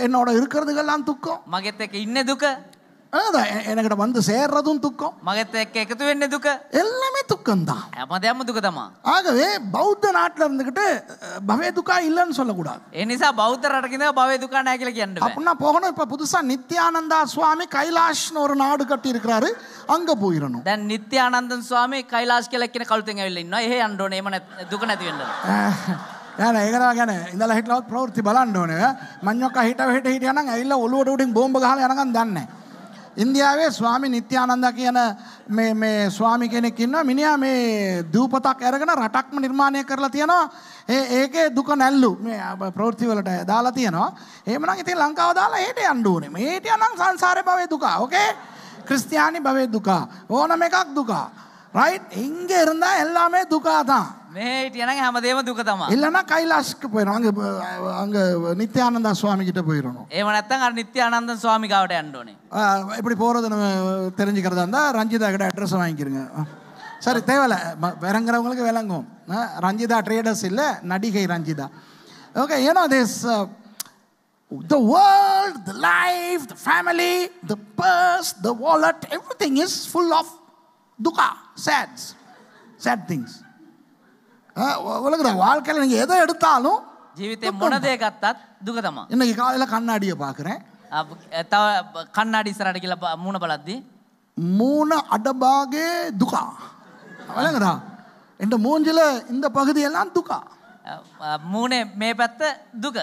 என்னோட இருக்கிறதுக்கெல்லாம் துக்கம் මගෙත් එක්ක ඉන්න දුක එනකට බන්ද සේරදුන් තුක්කෝ මගත එක්ක එකතු වෙන්න දුක எல்லாமே துக்கம்தான் හැමදේම දුක තමයි ஆகவே பௌத்த நாட்டுல இருந்துகிட்டு பவே துக்கா இல்லன்னு சொல்லக்கூடாது ඒ නිසා බෞද්ධ රටක ඉඳලා භවයේ දුක නැහැ කියලා කියන්න බෑ அப்படின்னா போகணும் இப்ப புதுசா நித்யானந்தா சுவாமி கைலாஷ்னு ஒரு நாடு கட்டி இருக்கிறாரு அங்க போயிடணும் දැන් නිත්‍යානන්දන් ස්වාමී කයිලාස් කියලා කියන කලුතෙන් ඇවිල්ලා ඉන්නවා එහෙ යන්න ඕනේ එහෙම නැත්නම් දුක නැති වෙන්න නෑ ඒකනවා ගැන ඉඳලා හිටලවත් ප්‍රවෘත්ති බලන්න ඕනේ මඤ්ඤොක්කා හිටව හිට හිටියනම් ඇවිල්ලා ඔළුවට උඩින් බෝම්බ ගහලා යනකම් දන්නේ නෑ ඉන්දියාවේ ස්වාමි නිත්‍යානන්ද කියන මේ ස්වාමි කෙනෙක් ඉන්නවා මිනිහා මේ දූපතක් අරගෙන රටක්ම නිර්මාණය කරලා තියෙනවා. ඒ ඒකේ දුක නැල්ලු මේ ප්‍රවෘත්ති වලට දාලා තියෙනවා. එහෙමනම් ඉතින් ලංකාව දාලා එහෙට යන්න ඕනේ. මේට යනනම් සංසාරේ භවයේ දුක. ඕකේ? ක්‍රිස්තියානි භවයේ දුක. ඕනම එකක් දුක. රයිට්? ඉංගේ இருந்தா எல்லாமே දුක தான். ஏன்னாங்க நம்ம தேவ துக்க இல்லைன்னா அங்கே அங்கே நித்யானந்தா சுவாமி கிட்ட போயிடணும் நித்யானந்தன் இப்படி போகிறது நம்ம தெரிஞ்சுக்கிறதா இருந்தால் விளங்குறவங்களுக்கு விளங்கும் ரஞ்சிதா ட்ரேடர்ஸ் இல்லை நடிகை Ranjitha okay this uh, the world, the life, the family, the purse, the wallet, everything is full of dukkha, sads, sad things. உலகத்தில் வாழ்க்கையில் நீங்கள் எதை எடுத்தாலும் ජීවිතේ මොන දේ ගත්තත් இன்னைக்கு காலையில் கண்ணாடியை பார்க்குறேன். கண்ணாடி சார் ඉස්සරහට කියලා මූණ බලද්දි மூணு அடபாகே துகா விளங்குதா இந்த மூஞ்சில இந்த பகுதியெல்லாம் துகா மூணே மே பத்த துக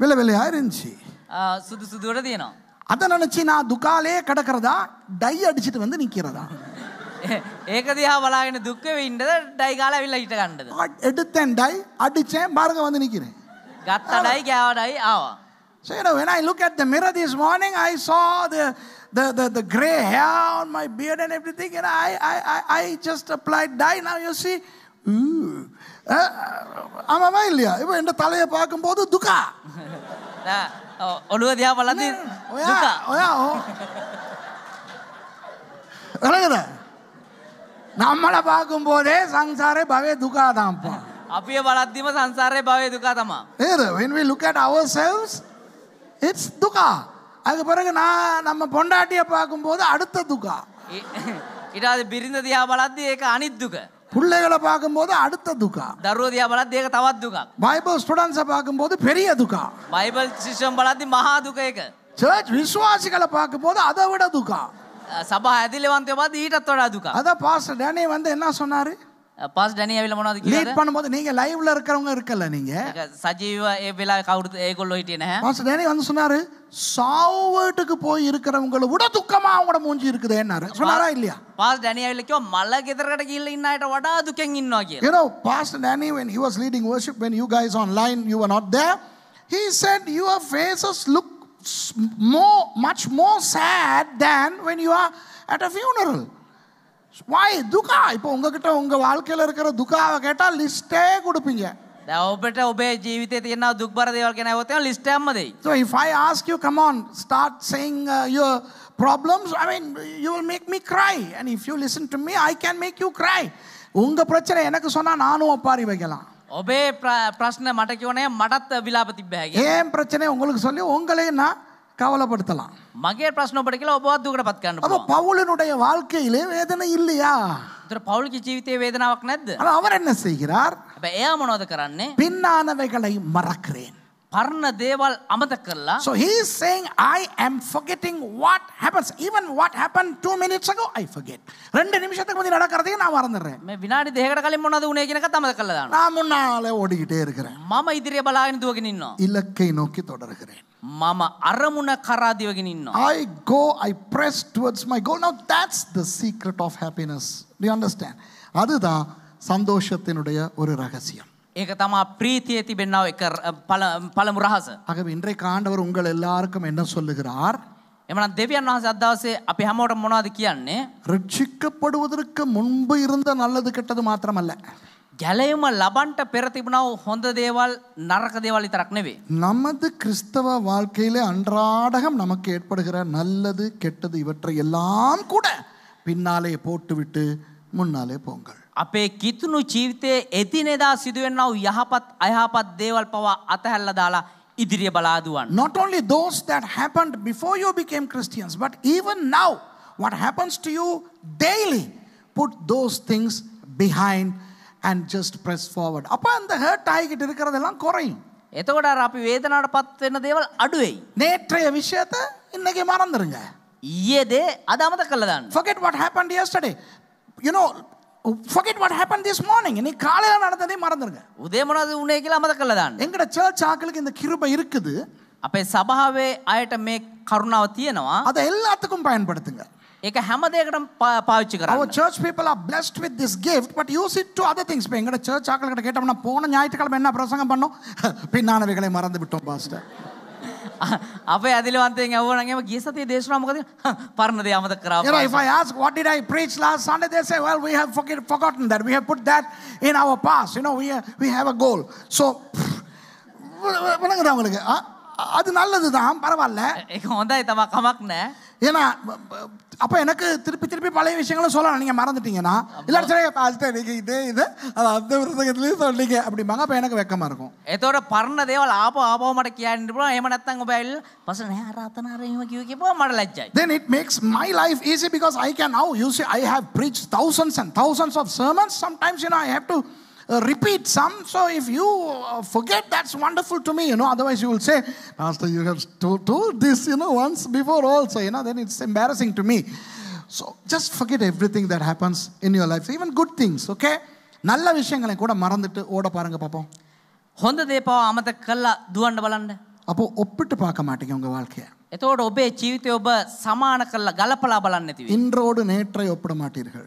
வெள்ளை வெள்ளையா இருந்துச்சு சுது சுது சுதுவோட தீனம் அதை நினைச்சு நான் துக்காலே கிடக்கிறதா டை அடிச்சுட்டு வந்து நிற்கிறதா ඒක දිහා බලාගෙන දුක්ක වෙන්නද ඩයි කාලා ඇවිල්ලා හිට ගන්නද? எடுத்தேன் டை அடிச்சேன் பாருங்க வந்து நிக்கிறேன். ගත්ත ඩයි ගෑව ඩයි ආවා. So you know when I look at the mirror this morning I saw the the, the, the gray hair on my beard and everything and I I I, I just applied dye now you see ooh ஆமாவா இல்லையா இப்போ என் தலையை பார்க்கும்போது துக்கா ඔළුව දිහා බලද්දි දුක ඔයා ඔයා ඔ நம்மளை பார்க்கும் போதே சம்சாரே பவே துக்கா தான்ப்பா අපිය බලද්දිම සංසාරය භවය දුකා තමා. නේද? when we look at ourselves it's දුකා. அதுக்கு பிறகு நான் நம்ம பொண்டாட்டிய பார்க்கும்போது அடுத்த துக்கா. ඊට පස්සේ බිරිඳ දිහා බලද්දි ඒක අනිත් දුක. பிள்ளைகளை பார்க்கும்போது அடுத்த துக்கா தர்வோ தியா பலத்தி ஏக தவத் துக்கா பைபிள் ஸ்டூடண்ட்ஸை பார்க்கும்போது பெரிய துக்கா பைபிள் சிஸ்டம் பலத்தி மகா துக்க ஏக சர்ச் விசுவாசிகளை பார்க்கும்போது அதை விட துக்கா சபா அதில் வந்து ஈட்டத் தொழாதுக்கா அதான் பாஸ் டேனி வந்து என்ன சொன்னாரு பாஸ் டேனி அவில මොනවද லீட் பண்ணும்போது நீங்க லைவ்ல இருக்கறவங்க இருக்கல நீங்க சஜீவ ஏ விலா கவுடு ஏகொள்ளோ ஹிட்டினே பாஸ் டேனி வந்து சொன்னாரு சாவுட்டுக்கு போய் இருக்கிறவங்கள விட துக்கமா அவங்கட மூஞ்சி இருக்குதேன்னாரு சொன்னாரா இல்லையா பாஸ் டேனி அவிலக்கோ மலை கிதரகட கீழ இன்னாயிட்ட வட இன்னோ கே you know boss Danny when he was leading worship when you guys online you were not there he said your faces look more, much more sad than when you are at a funeral. Why? Ipo unga இப்போ unga உங்க வாழ்க்கையில இருக்கிற துக்காவை கேட்டா லிஸ்டே கொடுப்பீங்க දැන් ඔබට ඔබේ ජීවිතේ තියෙන දුක් බර දේවල් ගැන આવොත් එන ලිස්ට් එකක්ම දෙයි. So if I ask you come on start saying uh, your problems I mean you will make me cry and if you listen to me I can make you cry. உங்க பிரச்சனை எனக்கு சொன்னா நானும் அப்பாரி வைக்கலாம். ඔබේ ප්‍රශ්න මට කිවනේ මටත් විලාප තිබ්බෑ ஏன் பிரச்சனை உங்களுக்கு சொல்லி உங்களையும் நான் கவலைப்படுத்தலாம் மகே பிரச்சனை படிக்கல ஒபாத் தூக்கட பத்காண்டு அப்போ பவுலினுடைய வாழ்க்கையிலே வேதனை இல்லையா பவுலுக்கு ஜீவித்தே வேதனாවක් නැද්ද அவன் என்ன செய்கிறார் அப்ப ஏன் மனோத கரானே பின்னானவைகளை மறக்கிறேன் පරණ දේවල් අමතක කරලා So he is saying I am forgetting what happens even what happened 2 minutes ago I forget. ரெண்டு நிமிஷத்துக்கு முன்னாடி நடக்கிறதையும் நான் மறந்துடுறேன். මේ විනාඩි දෙකකට කලින් මොනවද වුනේ කියන එක තමත කරලා දානවා. நான் முன்னால ஓடிக்கிட்டே இருக்கிறேன். මම ඉදිරිය බලාගෙන දුවගෙන ඉන්නවා. இலக்கை நோக்கி தொடர்கிறேன். මම අරමුණ කරා දිවගෙන ඉන්නවා. I go I press towards my goal. Now that's the secret of happiness. Do you understand? அதுதான் சந்தோஷத்தினுடைய ஒரு ரகசியம். ඒක තමා பிரீතිயே තිබෙන්නාව එක පළමු රහස. ஆகவே இன்றைய ஆண்டவர் உங்கள் எல்லாருக்கும் என்ன சொல்லுகிறார்? එමනම් දෙවියන් වහන්සේ අද දවසේ අපි හැමෝටම මොනවද කියන්නේ? ரட்சிக்கப்படுவதற்கு முன்பு இருந்த நல்லது கெட்டது மாத்திரமல்ல. ගැලයුම ලබන්ට පෙර තිබුණව හොඳ දේවල් නරක දේවල් විතරක් නෙවෙයි. நமது கிறிஸ்தவ வாழ்க்கையிலே அன்றாடகம் நமக்கு ஏற்படுகிற நல்லது கெட்டது இவற்றை எல்லாம் கூட பின்னாலே போட்டுவிட்டு முன்னாலே போங்கள் අපේ කිතුුණු ජීවිතයේ එතිනෙදා සිදුවෙන්නව යහපත් අයහපත් දේවල් පවා අතහැල්ල දාලා ඉදිරිය බලාදුවන්. Not only those that happened before you became Christians, but even now, what happens to you daily, put those things behind and just press forward. අප அந்த hurt ஆகிட்டு இருக்கிறதெல்லாம் குறையும். එතකොට අපි වේදනාවට පත් වෙන දේවල් අඩු වෙයි. நேற்றைய விஷயத்தை இன்னைக்கு மறந்துருங்க. ඊයේ දේ අද අමතක කරලා දාන්න. Forget what happened yesterday. You know, forget what happened this morning நீ காலையில நடந்ததே மறந்துருங்க උදේමනද උනේ කියලා මතක කරලා දාන්න எங்கட சர்ச் ஆக்களுக்கு இந்த கிருபை இருக்குது අපේ සභාවේ අයට මේ කරුණාව තියෙනවා අද எல்லாத்துக்கும் பயன்படுத்துங்க ඒක හැම දෙයකටම පාවිච්චි කරන්න. Our church people are blessed with this gift but use it to other things. இப்போ எங்கட சர்ச் ஆக்களுக்கிட்ட கேட்டோம்னா போன ஞாயிற்றுக்கிழமை என்ன பிரசங்கம் பண்ணோம் பின்னானவைகளை மறந்து விட்டோம் pastor You know if I ask what did I preach last Sunday they say well we have forget, forgotten that we have put that in our past you know we have, we have a goal. So වணங்குது அவங்களுக்கு அது நல்லது தான் பரவாயில்ல. ඒක හොඳයි තමයි ஏன்னா அப்போ எனக்கு திருப்பி திருப்பி பழைய விஷயங்களும் சொல்லலாம் நீங்கள் மறந்துட்டீங்கன்னா இல்லை சரி அது நீங்கள் இதே இது அது அந்த விருதத்துலேயும் அப்படிம்பாங்க அப்போ எனக்கு வெக்கமாக இருக்கும் எதோட பர்ண தேவால் ஆபோ ஆபோ மடக்கியான்னு போகும் ஏமா நத்தங்க பயில் பசங்க நேரம் அத்தனை அரை யூகி யூகி போக மடலச்சாய் then it makes my life easy because I can now use I have preach thousands and thousands of sermons sometimes you have to repeat some. So if you forget, that's wonderful to me. You know, otherwise you will say, Pastor, you have told to this, you know, once before also. You know, then it's embarrassing to me. So just forget everything that happens in your life, even good things, okay? நல்ல விஷயங்களை கூட மறந்துட்டு ஓட பாருங்க பாப்போம் හොඳ දේපව අමතක කරලා දුවන්න බලන්න. අපෝ ඔප්පිට පාක மாட்டீங்க உங்க வாழ்க்கைய. එතකොට ඔබේ ජීවිතය ඔබ සමාන කරලා ගලපලා බලන්න නැති වෙයි. இன்றோடு நேற்றை ஒப்பிட மாட்டீர்கள்.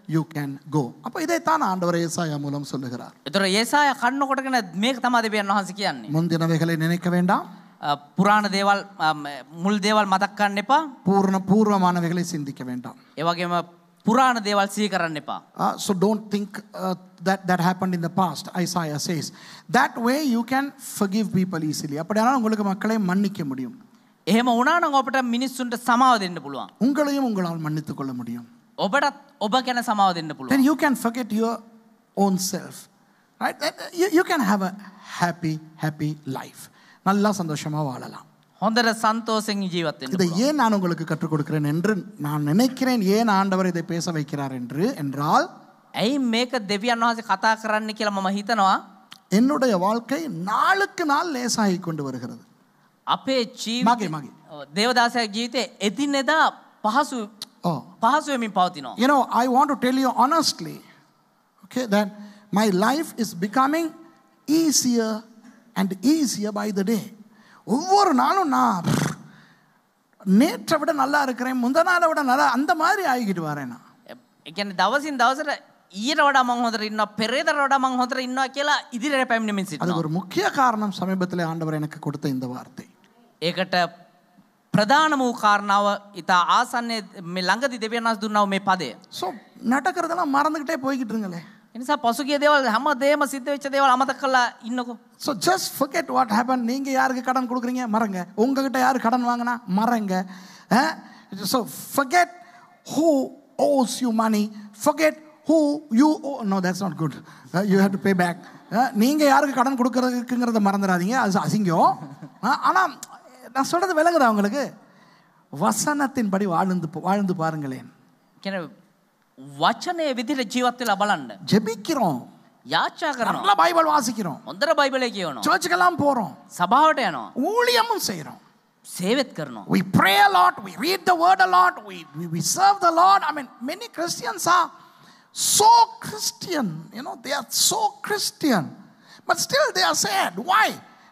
You can go. கோ அப்போ இதைத்தான் ஆண்டவர் ஏசாயா மூலம் சொல்லுகிறார் ඒතර ඒසාය කන්න කොටගෙන මේක තමයි දෙවියන් වහන්සේ කියන්නේ. முந்தினவைகளை நினைக்க வேண்டாம் පුරාණ දේවල් මුල් දේවල් මතක් කරන්න එපා. பூர்ண பூர்வமானவைகளை சிந்திக்க வேண்டாம். ඒ වගේම පුරාණ දේවල් සිහි කරන්න එපා. Uh, so don't think uh, that that happened in the past. Isaiah says that way you can forgive people easily. அப்படியானால் உங்களுக்கு மக்களை மன்னிக்க முடியும். එහෙම වුණා නම් අපිට මිනිස්සුන්ට සමාව දෙන්න පුළුවන්. உங்களையும் உங்களால் மன்னித்துக் கொள்ள முடியும். ඔබටත් ඔබ ගැන සමාව දෙන්න පුළුවන්. Then you can forget your own self. Right? You, you can have a happy, happy life. நல்லா சந்தோஷமாக வாழலாம் ஹொந்தர சந்தோஷம் ஜீவத்தின் இதை ஏன் நான் உங்களுக்கு கற்றுக் கொடுக்கிறேன் என்று நான் நினைக்கிறேன் ஏன் ஆண்டவர் இதை பேச வைக்கிறார் என்று என்றால் ඇයි මේක දෙවියන් වහන්සේ කතා කරන්න කියලා මම හිතනවා என்னுடைய வாழ்க்கை நாளுக்கு நாள் லேசாகி கொண்டு வருகிறது அப்பே ජීවිතේ මගේ මගේ දේවදාසයක් ජීවිතේ එදිනෙදා පහසු පහසුව මින් පවතිනවා. You know, I want to tell you honestly, okay, that my life is becoming easier and easier by the day. ஒவ்வொரு நாளும் நான் நேற்றை விட நல்லா இருக்கிறேன் முந்த நாளை விட நல்லா அந்த மாதிரி ஆகிக்கிட்டு வரேன் நான் එකන දවසින් දවසට ඊට වඩා මං හොඳට ඉන්නවා පෙරේතට වඩා මං හොඳට ඉන්නවා කියලා ඉදිරියට පැමිණෙමින් සිටිනවා. අද ஒரு முக்கிய காரணம் சமீபத்தில் ஆண்டவர் எனக்கு கொடுத்த இந்த வார்த்தை. ඒකට ප්‍රධානම වූ කාරණාව ඉතා ආසන්නේ මේ ළඟදි දෙවියන්ස් දුන්නා මේ පදේ So නටකරදெல்லாம் மறந்துகிட்டே போய்கிட்டு இருங்களே. එනිසා පසුගිය දේවල් හැමදේම සිද්ධ වෙච්ච දේවල් අමතක කරලා ඉන්නකෝ. So just forget what happened. நீங்க யாருக்கு கடன் கொடுக்குறீங்க மறங்க. உங்ககிட்ட யார் கடன் வாங்கினா மறங்க. So forget who owes you money. Forget who you owe. No that's not good. Uh, you have to pay back. நீங்க யாருக்கு கடன் கொடுக்குறதுக்குங்கிறத மறந்துடாதீங்க. அது அசிங்கம். ஆனால் நான் சொல்கிறது விளங்குதா அவங்களுக்கு வசனத்தின் படி வாழ்ந்து வாழ்ந்து பாருங்களேன் வச்சனைய விதிர ஜீவத்தில் அபலாண்ட ஜெபிக்கிறோம் யாச்சாகிறோம் நல்லா பைபிள் வாசிக்கிறோம் ஒன்றரை பைபிளே கேவணும் சர்ச்சுக்கெல்லாம் போகிறோம் சபாவட்டேனும் ஊழியமும் செய்கிறோம் சேவத்கரணும் we pray a lot we read the word a lot we, we we serve the lord i mean many christians are so christian you know they are so christian but still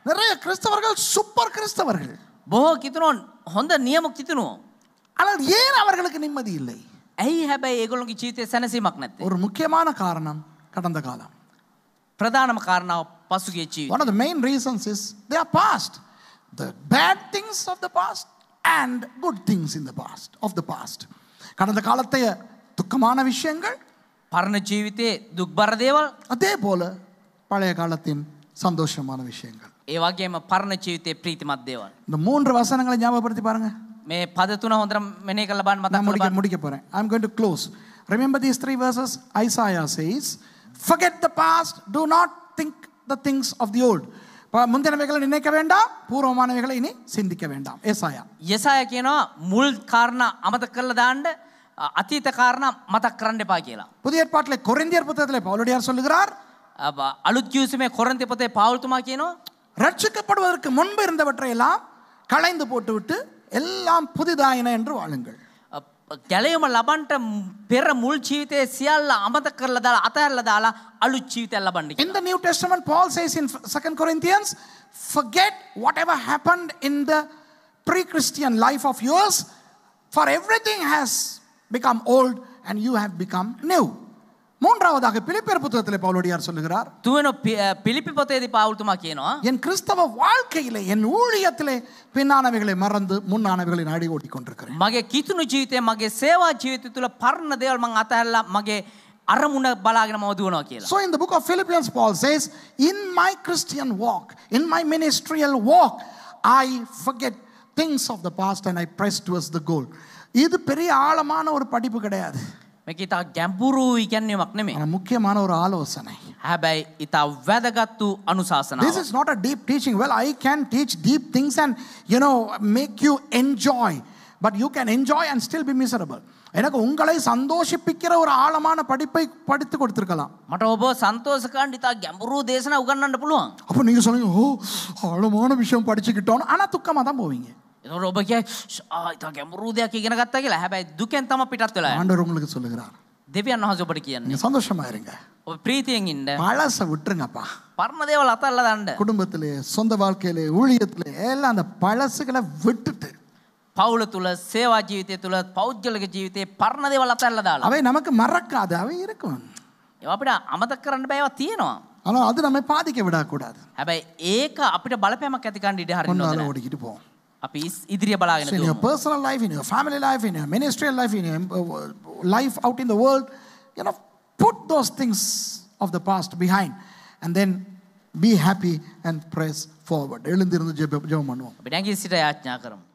நிறைய கிறிஸ்தவர்கள் super கிறிஸ்தவர்கள் බොහෝ කිතුනොන් හොඳ නියමක් තිතිනුවෝ. ஆனால் ஏன் அவர்களுக்கு நிம்மதி இல்லை ඇයි හැබැයි ඒගොලොගේ චීතය සැනසීමක් නැත්තේ ஒரு முக்கியமான காரணம் கடந்த காலம் ප්‍රධානම කාරණාව පසුගේ ජීවිත one of the main reasons is their past the bad things of the past and good things in the past of the past கடந்த காலத்தைய துக்கமான விஷயங்கள் பரண ஜீவிතේ දුක්බර දේවල් அதே போல பழைய காலத்தின் சந்தோஷமான விஷயங்கள் ඒ වගේම පරණ ජීවිතේ ප්‍රීතිමත් දේවල්. இந்த மூன்று வசனங்களை ஞாபகப்படுத்தி பாருங்க. මේ පද තුන හොඳට මෙනෙහි කරලා බලන්න මතක් කරලා බලන්න. முடிக்க போறேன். I'm going to close. Remember these three verses Isaiah says, forget the past, do not think the things of the old. முந்தினவைகளை நினைக்க வேண்டாம் பூர்வமானவைகளை இனி சிந்திக்க வேண்டாம் ஏசாயா ஏசாயா කියනවා මුල් කාරණා අමතක කරලා දාන්න අතීත කාරණා මතක් කරන්න එපා කියලා. புதிய ஏற்பாட்டிலே கொரிந்தியர் புத்தகத்திலே பவுலடியார் சொல்லுகிறார் அலுத் கியூசுமே கொரிந்திய புத்தகத்தை பவுல் துமா කියනවා ரட்சிக்கப்படுவதற்கு முன்பு இருந்தவற்றையெல்லாம் களைந்து போட்டுவிட்டு எல்லாம் புதிதாயின என்று வாழுங்கள் In the New Testament Paul says in Second Corinthians forget whatever happened in the pre-Christian life of yours for everything has become old and you have become new மூன்றாவதாக பிலிப்பியர் புத்தகத்தில் பவுலடியார் சொல்லுகிறார் தூவனோ பிலிப்பி புத்தகத்தை பவுல் துமா கேனோ என் கிறிஸ்தவ வாழ்க்கையிலே என் ஊழியத்திலே பின்னானவைகளை மறந்து முன்னானவைகளை நாடி ஓடி கொண்டிருக்கிறேன் மகே கீத்துனு ஜீவித்தே மகே சேவா ஜீவித்தத்துல பர்ண தேவல் மங்க அத்தல்ல மகே අරමුණ பலாகின මම දුවනවා කියලා. So in the book of Philippians Paul says in my Christian walk in my ministerial walk I forget things of the past and I press towards the இது பெரிய ஆழமான ஒரு படிப்பு கிடையாது. මේක ඉතා ගැම්පුරුයි කියන්නේමක් නෙමේ මුඛ්‍යமான ஒரு ஆலோசனை හැබැයි ඉතා වැදගත් වූ අනුශාසනාව This is not a deep teaching well I can teach deep things and you know make you enjoy but you can enjoy and still be miserable எனக்கு உங்களை சந்தோஷிப்பிக்கிற ஒரு ஆழமான படிப்பை படித்து கொடுத்துருக்கலாம் மற்ற ஒப்போ சந்தோஷக்காண்டித்தா கெம்பரு தேசனா உகன்னு புழுவான் அப்போ நீங்கள் சொல்லுங்க ஓ ஆழமான விஷயம் படிச்சுக்கிட்டோன்னு ஆனால் துக்கமாக தான் போவீங்க ஏதோ ரொம்ப கே இதான் ගැඹුරු දෙයක් ඉගෙන ගත්තා කියලා. හැබැයි දුකෙන් තමයි පිටත් වෙලා යන්නේ. ஆண்டவர் உங்களுக்கு சொல்லுகிறார். දෙවියන් වහන්සේ ඔබට කියන්නේ. நீங்க சந்தோஷமா இருங்க. ඔබ ප්‍රීතියෙන් ඉන්න. பழச விட்டுருங்கப்பா. பரණ දේවල් අතල්ලා දාන්න. குடும்பத்திலே சொந்த வாழ்க்கையிலே ஊழியத்திலே எல்லாம் அந்த பழசுகளை விட்டுட்டு පවුල තුළ සේවා ජීවිතය තුළ පෞද්ගලක ජීවිතේ පරණ දේවල් අතහැරලා දාලා. අවේ නමක මරක්කාද අවේ ඉරකම. ඒවා අපිට අමතක කරන්න බෑ ඒවා තියෙනවා. අනේ අද නම් මේ පාදික විඩා කුඩාද. හැබැයි ඒක අපිට බලපෑමක් ඇති කරන්න ඉඩ හරින්න ඕනේ. ඔන්න අර ඔඩිකිට පොම්. අපි ඉදිරිය බලාගෙන in your personal life in your family life in your ministerial life in your uh, life out in the world you know put those things of the past behind and then be happy and press forward எழுந்திருந்து ஜெபம் பண்ணுவோம் அப்படி